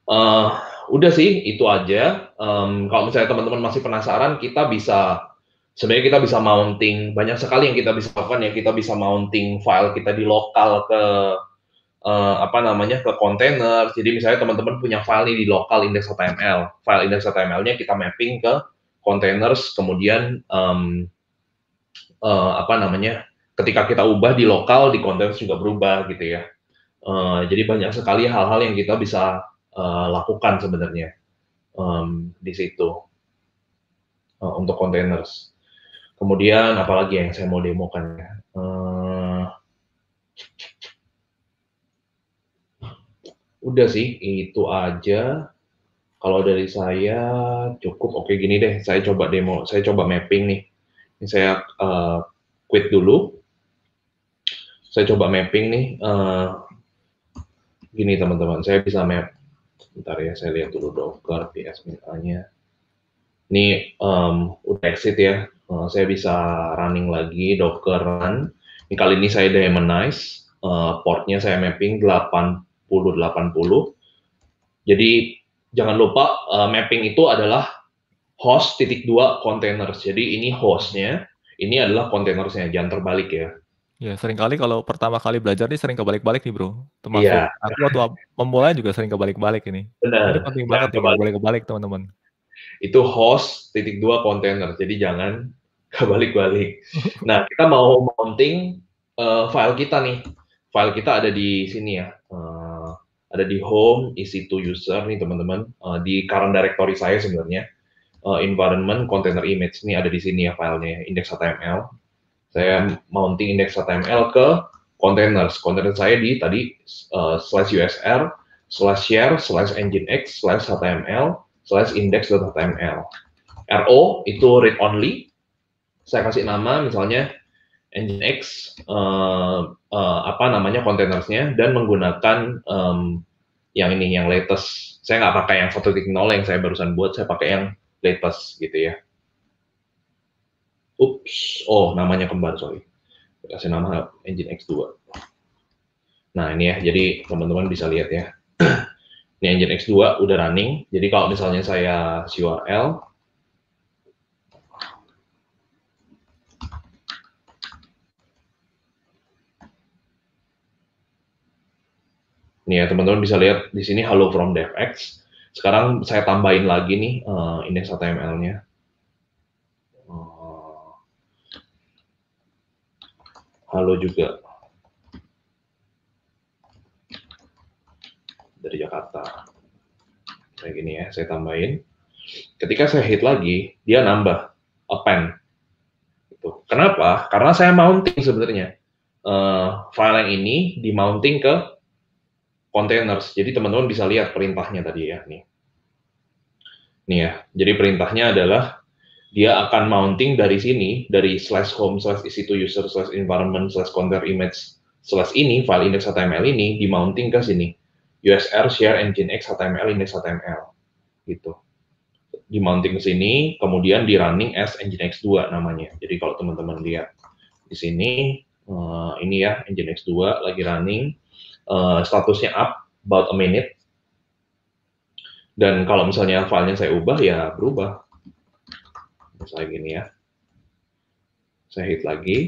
Uh, udah sih, itu aja. Um, kalau misalnya teman-teman masih penasaran, kita bisa sebenarnya kita bisa mounting banyak sekali yang kita bisa lakukan ya kita bisa mounting file kita di lokal ke uh, apa namanya ke kontainer jadi misalnya teman-teman punya file ini di lokal index.html file index.html-nya kita mapping ke containers kemudian um, uh, apa namanya ketika kita ubah di lokal di containers juga berubah gitu ya uh, jadi banyak sekali hal-hal yang kita bisa uh, lakukan sebenarnya um, di situ untuk containers. Kemudian apalagi yang saya mau demokan ya. Uh, udah sih itu aja. Kalau dari saya cukup. Oke gini deh, saya coba demo, saya coba mapping nih. Ini saya uh, quit dulu. Saya coba mapping nih. Uh, gini teman-teman, saya bisa map. Bentar ya, saya lihat dulu Docker, PSMA-nya. Ini um, udah exit ya, Uh, saya bisa running lagi Docker run. Ini kali ini saya daemonize. Uh, eh, portnya saya mapping 8080. Jadi jangan lupa uh, mapping itu adalah host titik dua containers. Jadi ini hostnya, ini adalah containersnya. Jangan terbalik ya. Ya, sering kali kalau pertama kali belajar nih sering kebalik-balik nih, Bro. Termasuk yeah. aku waktu memulai juga sering kebalik-balik ini. Benar. Jadi penting banget ya, kebalik-balik, teman-teman itu host titik dua kontainer jadi jangan kebalik-balik nah kita mau mounting uh, file kita nih file kita ada di sini ya uh, ada di home isi to user nih teman-teman uh, di current directory saya sebenarnya uh, environment container image nih ada di sini ya filenya index.html saya mounting index.html ke containers container saya di tadi uh, slash usr slash share slash engine x slash html slash index.html. RO itu read only. Saya kasih nama misalnya Nginx uh, uh, apa namanya containersnya dan menggunakan um, yang ini yang latest. Saya nggak pakai yang 1.0 yang saya barusan buat, saya pakai yang latest gitu ya. Ups, oh namanya kembar sorry. Saya kasih nama Nginx 2. Nah ini ya, jadi teman-teman bisa lihat ya. ini engine X2 udah running. Jadi kalau misalnya saya URL, Nih ya teman-teman bisa lihat di sini hello from DevX. Sekarang saya tambahin lagi nih uh, eh, indeks HTML-nya. Uh, eh, halo juga. dari Jakarta. Kayak gini ya, saya tambahin. Ketika saya hit lagi, dia nambah open. itu. Kenapa? Karena saya mounting sebenarnya. Uh, file yang ini di mounting ke containers. Jadi teman-teman bisa lihat perintahnya tadi ya. Nih. Nih ya. Jadi perintahnya adalah dia akan mounting dari sini, dari slash home, slash ec user, slash environment, slash container image, slash ini, file index html ini, di mounting ke sini. USR Share Engine X HTML Index HTML gitu di mounting ke sini kemudian di running as Engine X2 namanya jadi kalau teman-teman lihat di sini uh, ini ya Engine X2 lagi running uh, statusnya up about a minute dan kalau misalnya filenya saya ubah ya berubah misalnya gini ya saya hit lagi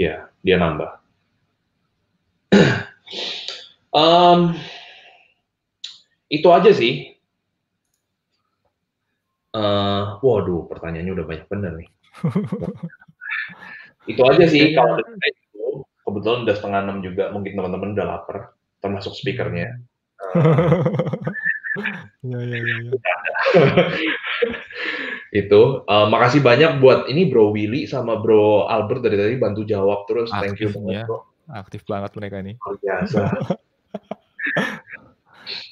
ya dia nambah Um, itu aja sih. Uh, waduh, pertanyaannya udah banyak bener nih. itu aja sih kalau iya. dari itu kebetulan udah setengah enam juga mungkin teman-teman udah lapar termasuk speakernya ya, ya, ya, ya. itu uh, makasih banyak buat ini bro Willy sama bro Albert dari tadi bantu jawab terus aktif, thank you banget ya. aktif banget mereka ini luar biasa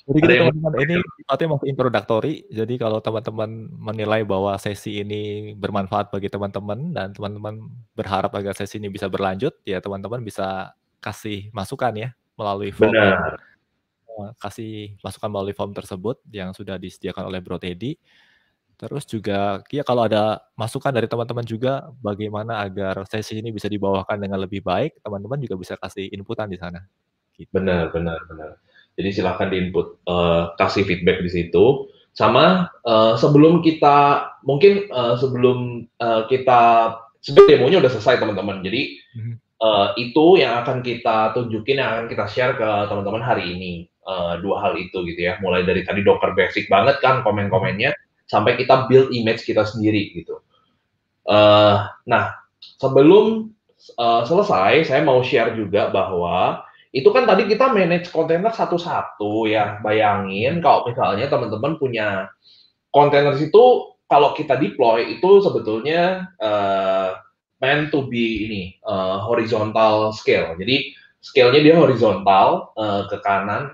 jadi kita teman-teman ini sifatnya masih introductory. Jadi kalau teman-teman menilai bahwa sesi ini bermanfaat bagi teman-teman dan teman-teman berharap agar sesi ini bisa berlanjut, ya teman-teman bisa kasih masukan ya melalui form. Benar. Eh, kasih masukan melalui form tersebut yang sudah disediakan oleh Bro Teddy. Terus juga ya kalau ada masukan dari teman-teman juga bagaimana agar sesi ini bisa dibawakan dengan lebih baik, teman-teman juga bisa kasih inputan di sana. Gitu. Benar, benar, benar. Jadi silahkan diinput, uh, kasih feedback di situ. Sama uh, sebelum kita mungkin uh, sebelum uh, kita sebenarnya demonya udah selesai teman-teman. Jadi uh, itu yang akan kita tunjukin, yang akan kita share ke teman-teman hari ini. Uh, dua hal itu gitu ya. Mulai dari tadi dokter basic banget kan komen-komennya, sampai kita build image kita sendiri gitu. Uh, nah sebelum uh, selesai, saya mau share juga bahwa itu kan tadi kita manage kontainer satu-satu ya bayangin kalau misalnya teman-teman punya kontainer itu kalau kita deploy itu sebetulnya uh, meant to be ini uh, horizontal scale jadi scale-nya dia horizontal uh, ke kanan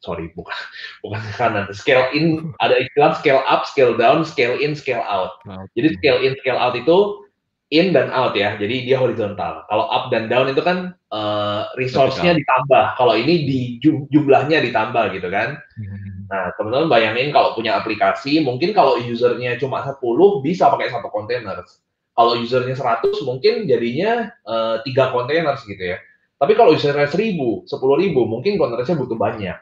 sorry bukan bukan ke kanan scale in ada istilah scale up scale down scale in scale out jadi scale in scale out itu in dan out ya. Jadi dia horizontal. Kalau up dan down itu kan uh, resource-nya ditambah. Kalau ini di jumlahnya ditambah gitu kan. Hmm. Nah, teman-teman bayangin kalau punya aplikasi, mungkin kalau usernya cuma 10 bisa pakai satu container. Kalau usernya 100 mungkin jadinya eh, tiga uh, container gitu ya. Tapi kalau usernya 1000, ribu mungkin containersnya butuh banyak.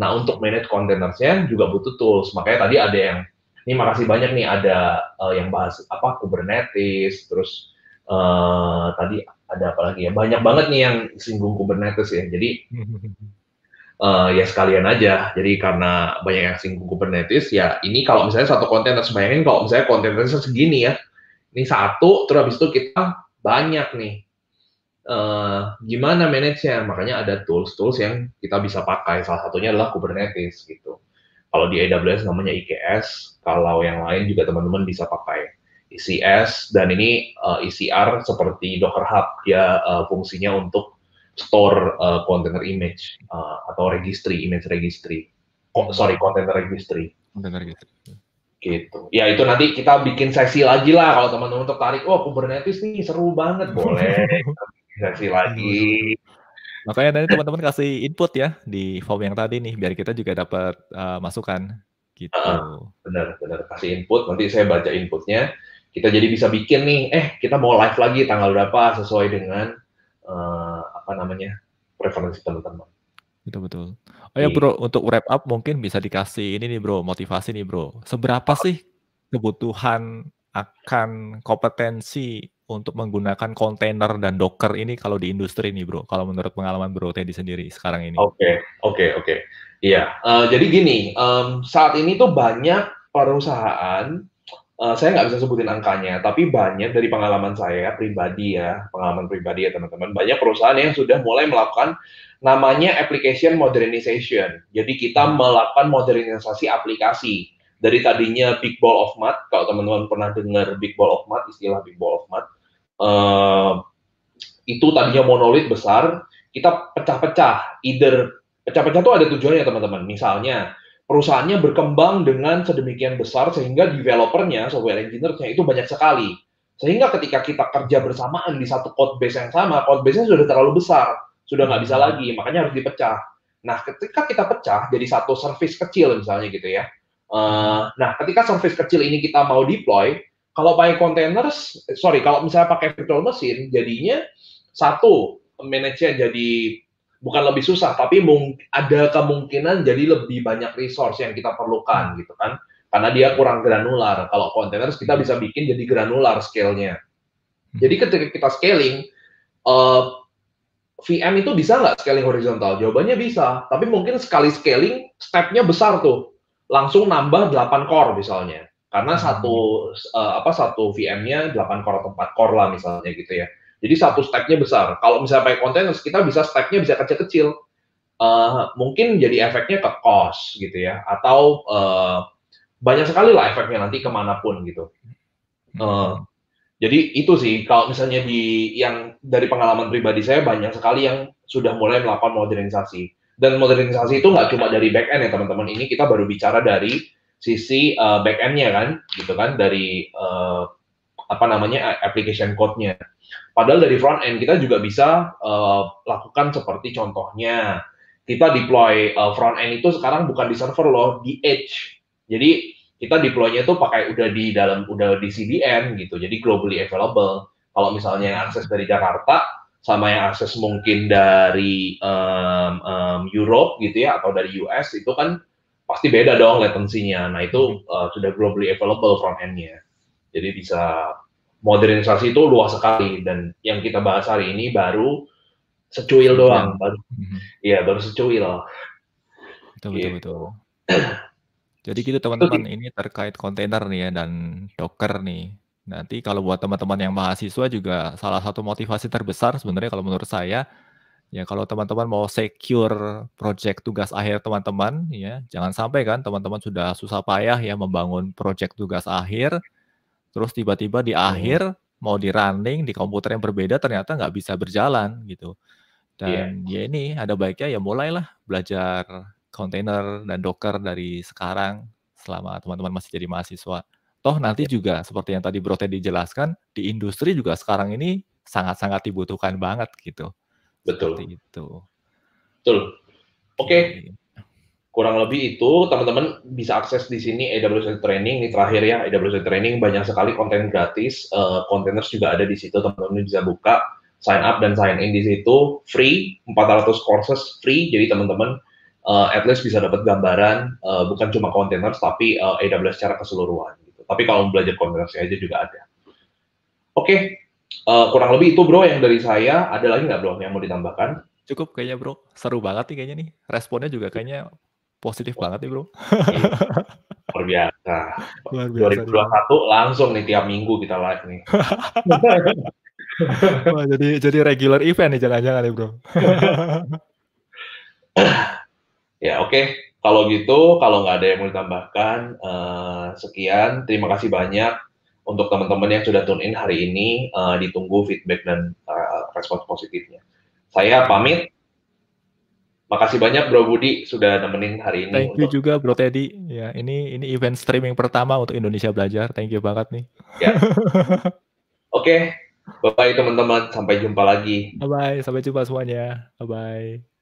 Nah, hmm. untuk manage containersnya juga butuh tools. Makanya tadi ada yang ini makasih banyak nih ada uh, yang bahas apa Kubernetes, terus uh, tadi ada apa lagi ya banyak banget nih yang singgung Kubernetes ya. Jadi uh, ya sekalian aja. Jadi karena banyak yang singgung Kubernetes ya ini kalau misalnya satu konten harus bayangin kalau misalnya kontennya segini ya. Ini satu, terus habis itu kita banyak nih. Uh, gimana manage-nya? Makanya ada tools-tools yang kita bisa pakai. Salah satunya adalah Kubernetes gitu. Kalau di AWS namanya IKS, kalau yang lain juga teman-teman bisa pakai ECS dan ini uh, eh, ECR seperti Docker Hub dia uh, fungsinya untuk store uh, container image uh, atau registry image registry. Oh, sorry container registry. Container registry. Gitu. Ya itu nanti kita bikin sesi lagi lah kalau teman-teman tertarik. oh Kubernetes nih seru banget boleh. sesi lagi Makanya nanti teman-teman kasih input ya di form yang tadi nih, biar kita juga dapat uh, masukan. Gitu. Uh, benar, benar. Kasih input, nanti saya baca inputnya. Kita jadi bisa bikin nih, eh kita mau live lagi tanggal berapa sesuai dengan uh, apa namanya preferensi teman-teman. Betul betul. Oh ya bro, gitu. untuk wrap up mungkin bisa dikasih ini nih bro, motivasi nih bro. Seberapa sih kebutuhan akan kompetensi untuk menggunakan kontainer dan Docker ini kalau di industri ini, bro, kalau menurut pengalaman bro Teddy sendiri sekarang ini? Oke, okay, oke, okay, oke. Okay. Iya, uh, jadi gini, um, saat ini tuh banyak perusahaan, uh, saya nggak bisa sebutin angkanya, tapi banyak dari pengalaman saya pribadi ya, pengalaman pribadi ya teman-teman, banyak perusahaan yang sudah mulai melakukan namanya application modernization. Jadi kita hmm. melakukan modernisasi aplikasi dari tadinya big ball of mud kalau teman-teman pernah dengar big ball of mud istilah big ball of mud uh, eh, itu tadinya monolit besar kita pecah-pecah either pecah-pecah itu ada tujuannya teman-teman misalnya perusahaannya berkembang dengan sedemikian besar sehingga developernya software engineer-nya itu banyak sekali sehingga ketika kita kerja bersamaan di satu code base yang sama code base-nya sudah terlalu besar sudah nggak bisa lagi makanya harus dipecah nah ketika kita pecah jadi satu service kecil misalnya gitu ya Uh, nah, ketika service kecil ini kita mau deploy, kalau pakai containers, eh, sorry, kalau misalnya pakai virtual machine, jadinya satu manage jadi bukan lebih susah, tapi ada kemungkinan jadi lebih banyak resource yang kita perlukan hmm. gitu kan, karena dia kurang granular. Kalau containers kita hmm. bisa bikin jadi granular scale-nya. Hmm. Jadi ketika kita scaling, uh, eh, VM itu bisa nggak scaling horizontal? Jawabannya bisa, tapi mungkin sekali scaling step-nya besar tuh langsung nambah 8 core misalnya. Karena hmm. satu uh, apa satu VM-nya 8 core atau 4 core lah misalnya gitu ya. Jadi satu stack-nya besar. Kalau misalnya pakai kontainer kita bisa stack-nya bisa kecil-kecil. Uh, mungkin jadi efeknya ke cost gitu ya atau uh, banyak sekali lah efeknya nanti kemanapun gitu. Uh, jadi itu sih kalau misalnya di yang dari pengalaman pribadi saya banyak sekali yang sudah mulai melakukan modernisasi dan modernisasi itu nggak cuma dari back end ya teman-teman. Ini kita baru bicara dari sisi uh, back endnya kan, gitu kan, dari uh, apa namanya application code-nya. Padahal dari front end kita juga bisa uh, lakukan seperti contohnya kita deploy uh, front end itu sekarang bukan di server loh, di edge. Jadi kita deploy-nya itu pakai udah di dalam udah di CDN gitu, jadi globally available. Kalau misalnya yang akses dari Jakarta, sama yang akses mungkin dari um, um, Europe gitu ya atau dari US itu kan pasti beda dong latensinya. Nah itu uh, sudah globally available front endnya. Jadi bisa modernisasi itu luas sekali dan yang kita bahas hari ini baru secuil doang, hmm. Iya ya baru secuil. Betul betul gitu. betul. Jadi gitu teman-teman ini terkait kontainer nih ya dan Docker nih. Nanti kalau buat teman-teman yang mahasiswa juga salah satu motivasi terbesar sebenarnya kalau menurut saya ya kalau teman-teman mau secure project tugas akhir teman-teman ya jangan sampai kan teman-teman sudah susah payah ya membangun project tugas akhir terus tiba-tiba di akhir mau di running di komputer yang berbeda ternyata nggak bisa berjalan gitu iya. dan yeah. ya ini ada baiknya ya mulailah belajar container dan docker dari sekarang selama teman-teman masih jadi mahasiswa. Toh nanti iya. juga seperti yang tadi Bro Teddy jelaskan, di industri juga sekarang ini sangat-sangat dibutuhkan banget gitu. Betul. Seperti itu. Betul. Oke. Okay. Iya, iya. Kurang lebih itu teman-teman bisa akses di sini AWS Training ini terakhir ya AWS Training banyak sekali konten gratis, eh, kontainer uh, juga ada di situ teman-teman bisa buka, sign up dan sign in di situ free 400 courses free jadi teman-teman uh, at least bisa dapat gambaran uh, bukan cuma kontainer tapi uh, AWS secara keseluruhan. Tapi kalau belajar konversi aja juga ada. Oke, okay. uh, eh, kurang lebih itu bro yang dari saya. Ada lagi nggak bro yang mau ditambahkan? Cukup kayaknya bro, seru banget nih kayaknya nih. Responnya juga kayaknya positif oh. banget nih bro. Iya. Luar biasa. Luar biasa 2021 juga. langsung nih tiap minggu kita live nih. Wah, jadi jadi regular event nih jangan-jangan nih bro. ya oke. Kalau gitu, kalau nggak ada yang mau ditambahkan, uh, sekian. Terima kasih banyak untuk teman-teman yang sudah tune in hari ini. Uh, ditunggu feedback dan uh, eh, respons positifnya. Saya pamit. Makasih banyak Bro Budi sudah nemenin hari ini. Thank you juga Bro Teddy. Ya, ini ini event streaming pertama untuk Indonesia Belajar. Thank you banget nih. Ya. Oke, okay. bye bye teman-teman. Sampai jumpa lagi. Bye bye. Sampai jumpa semuanya. Bye bye.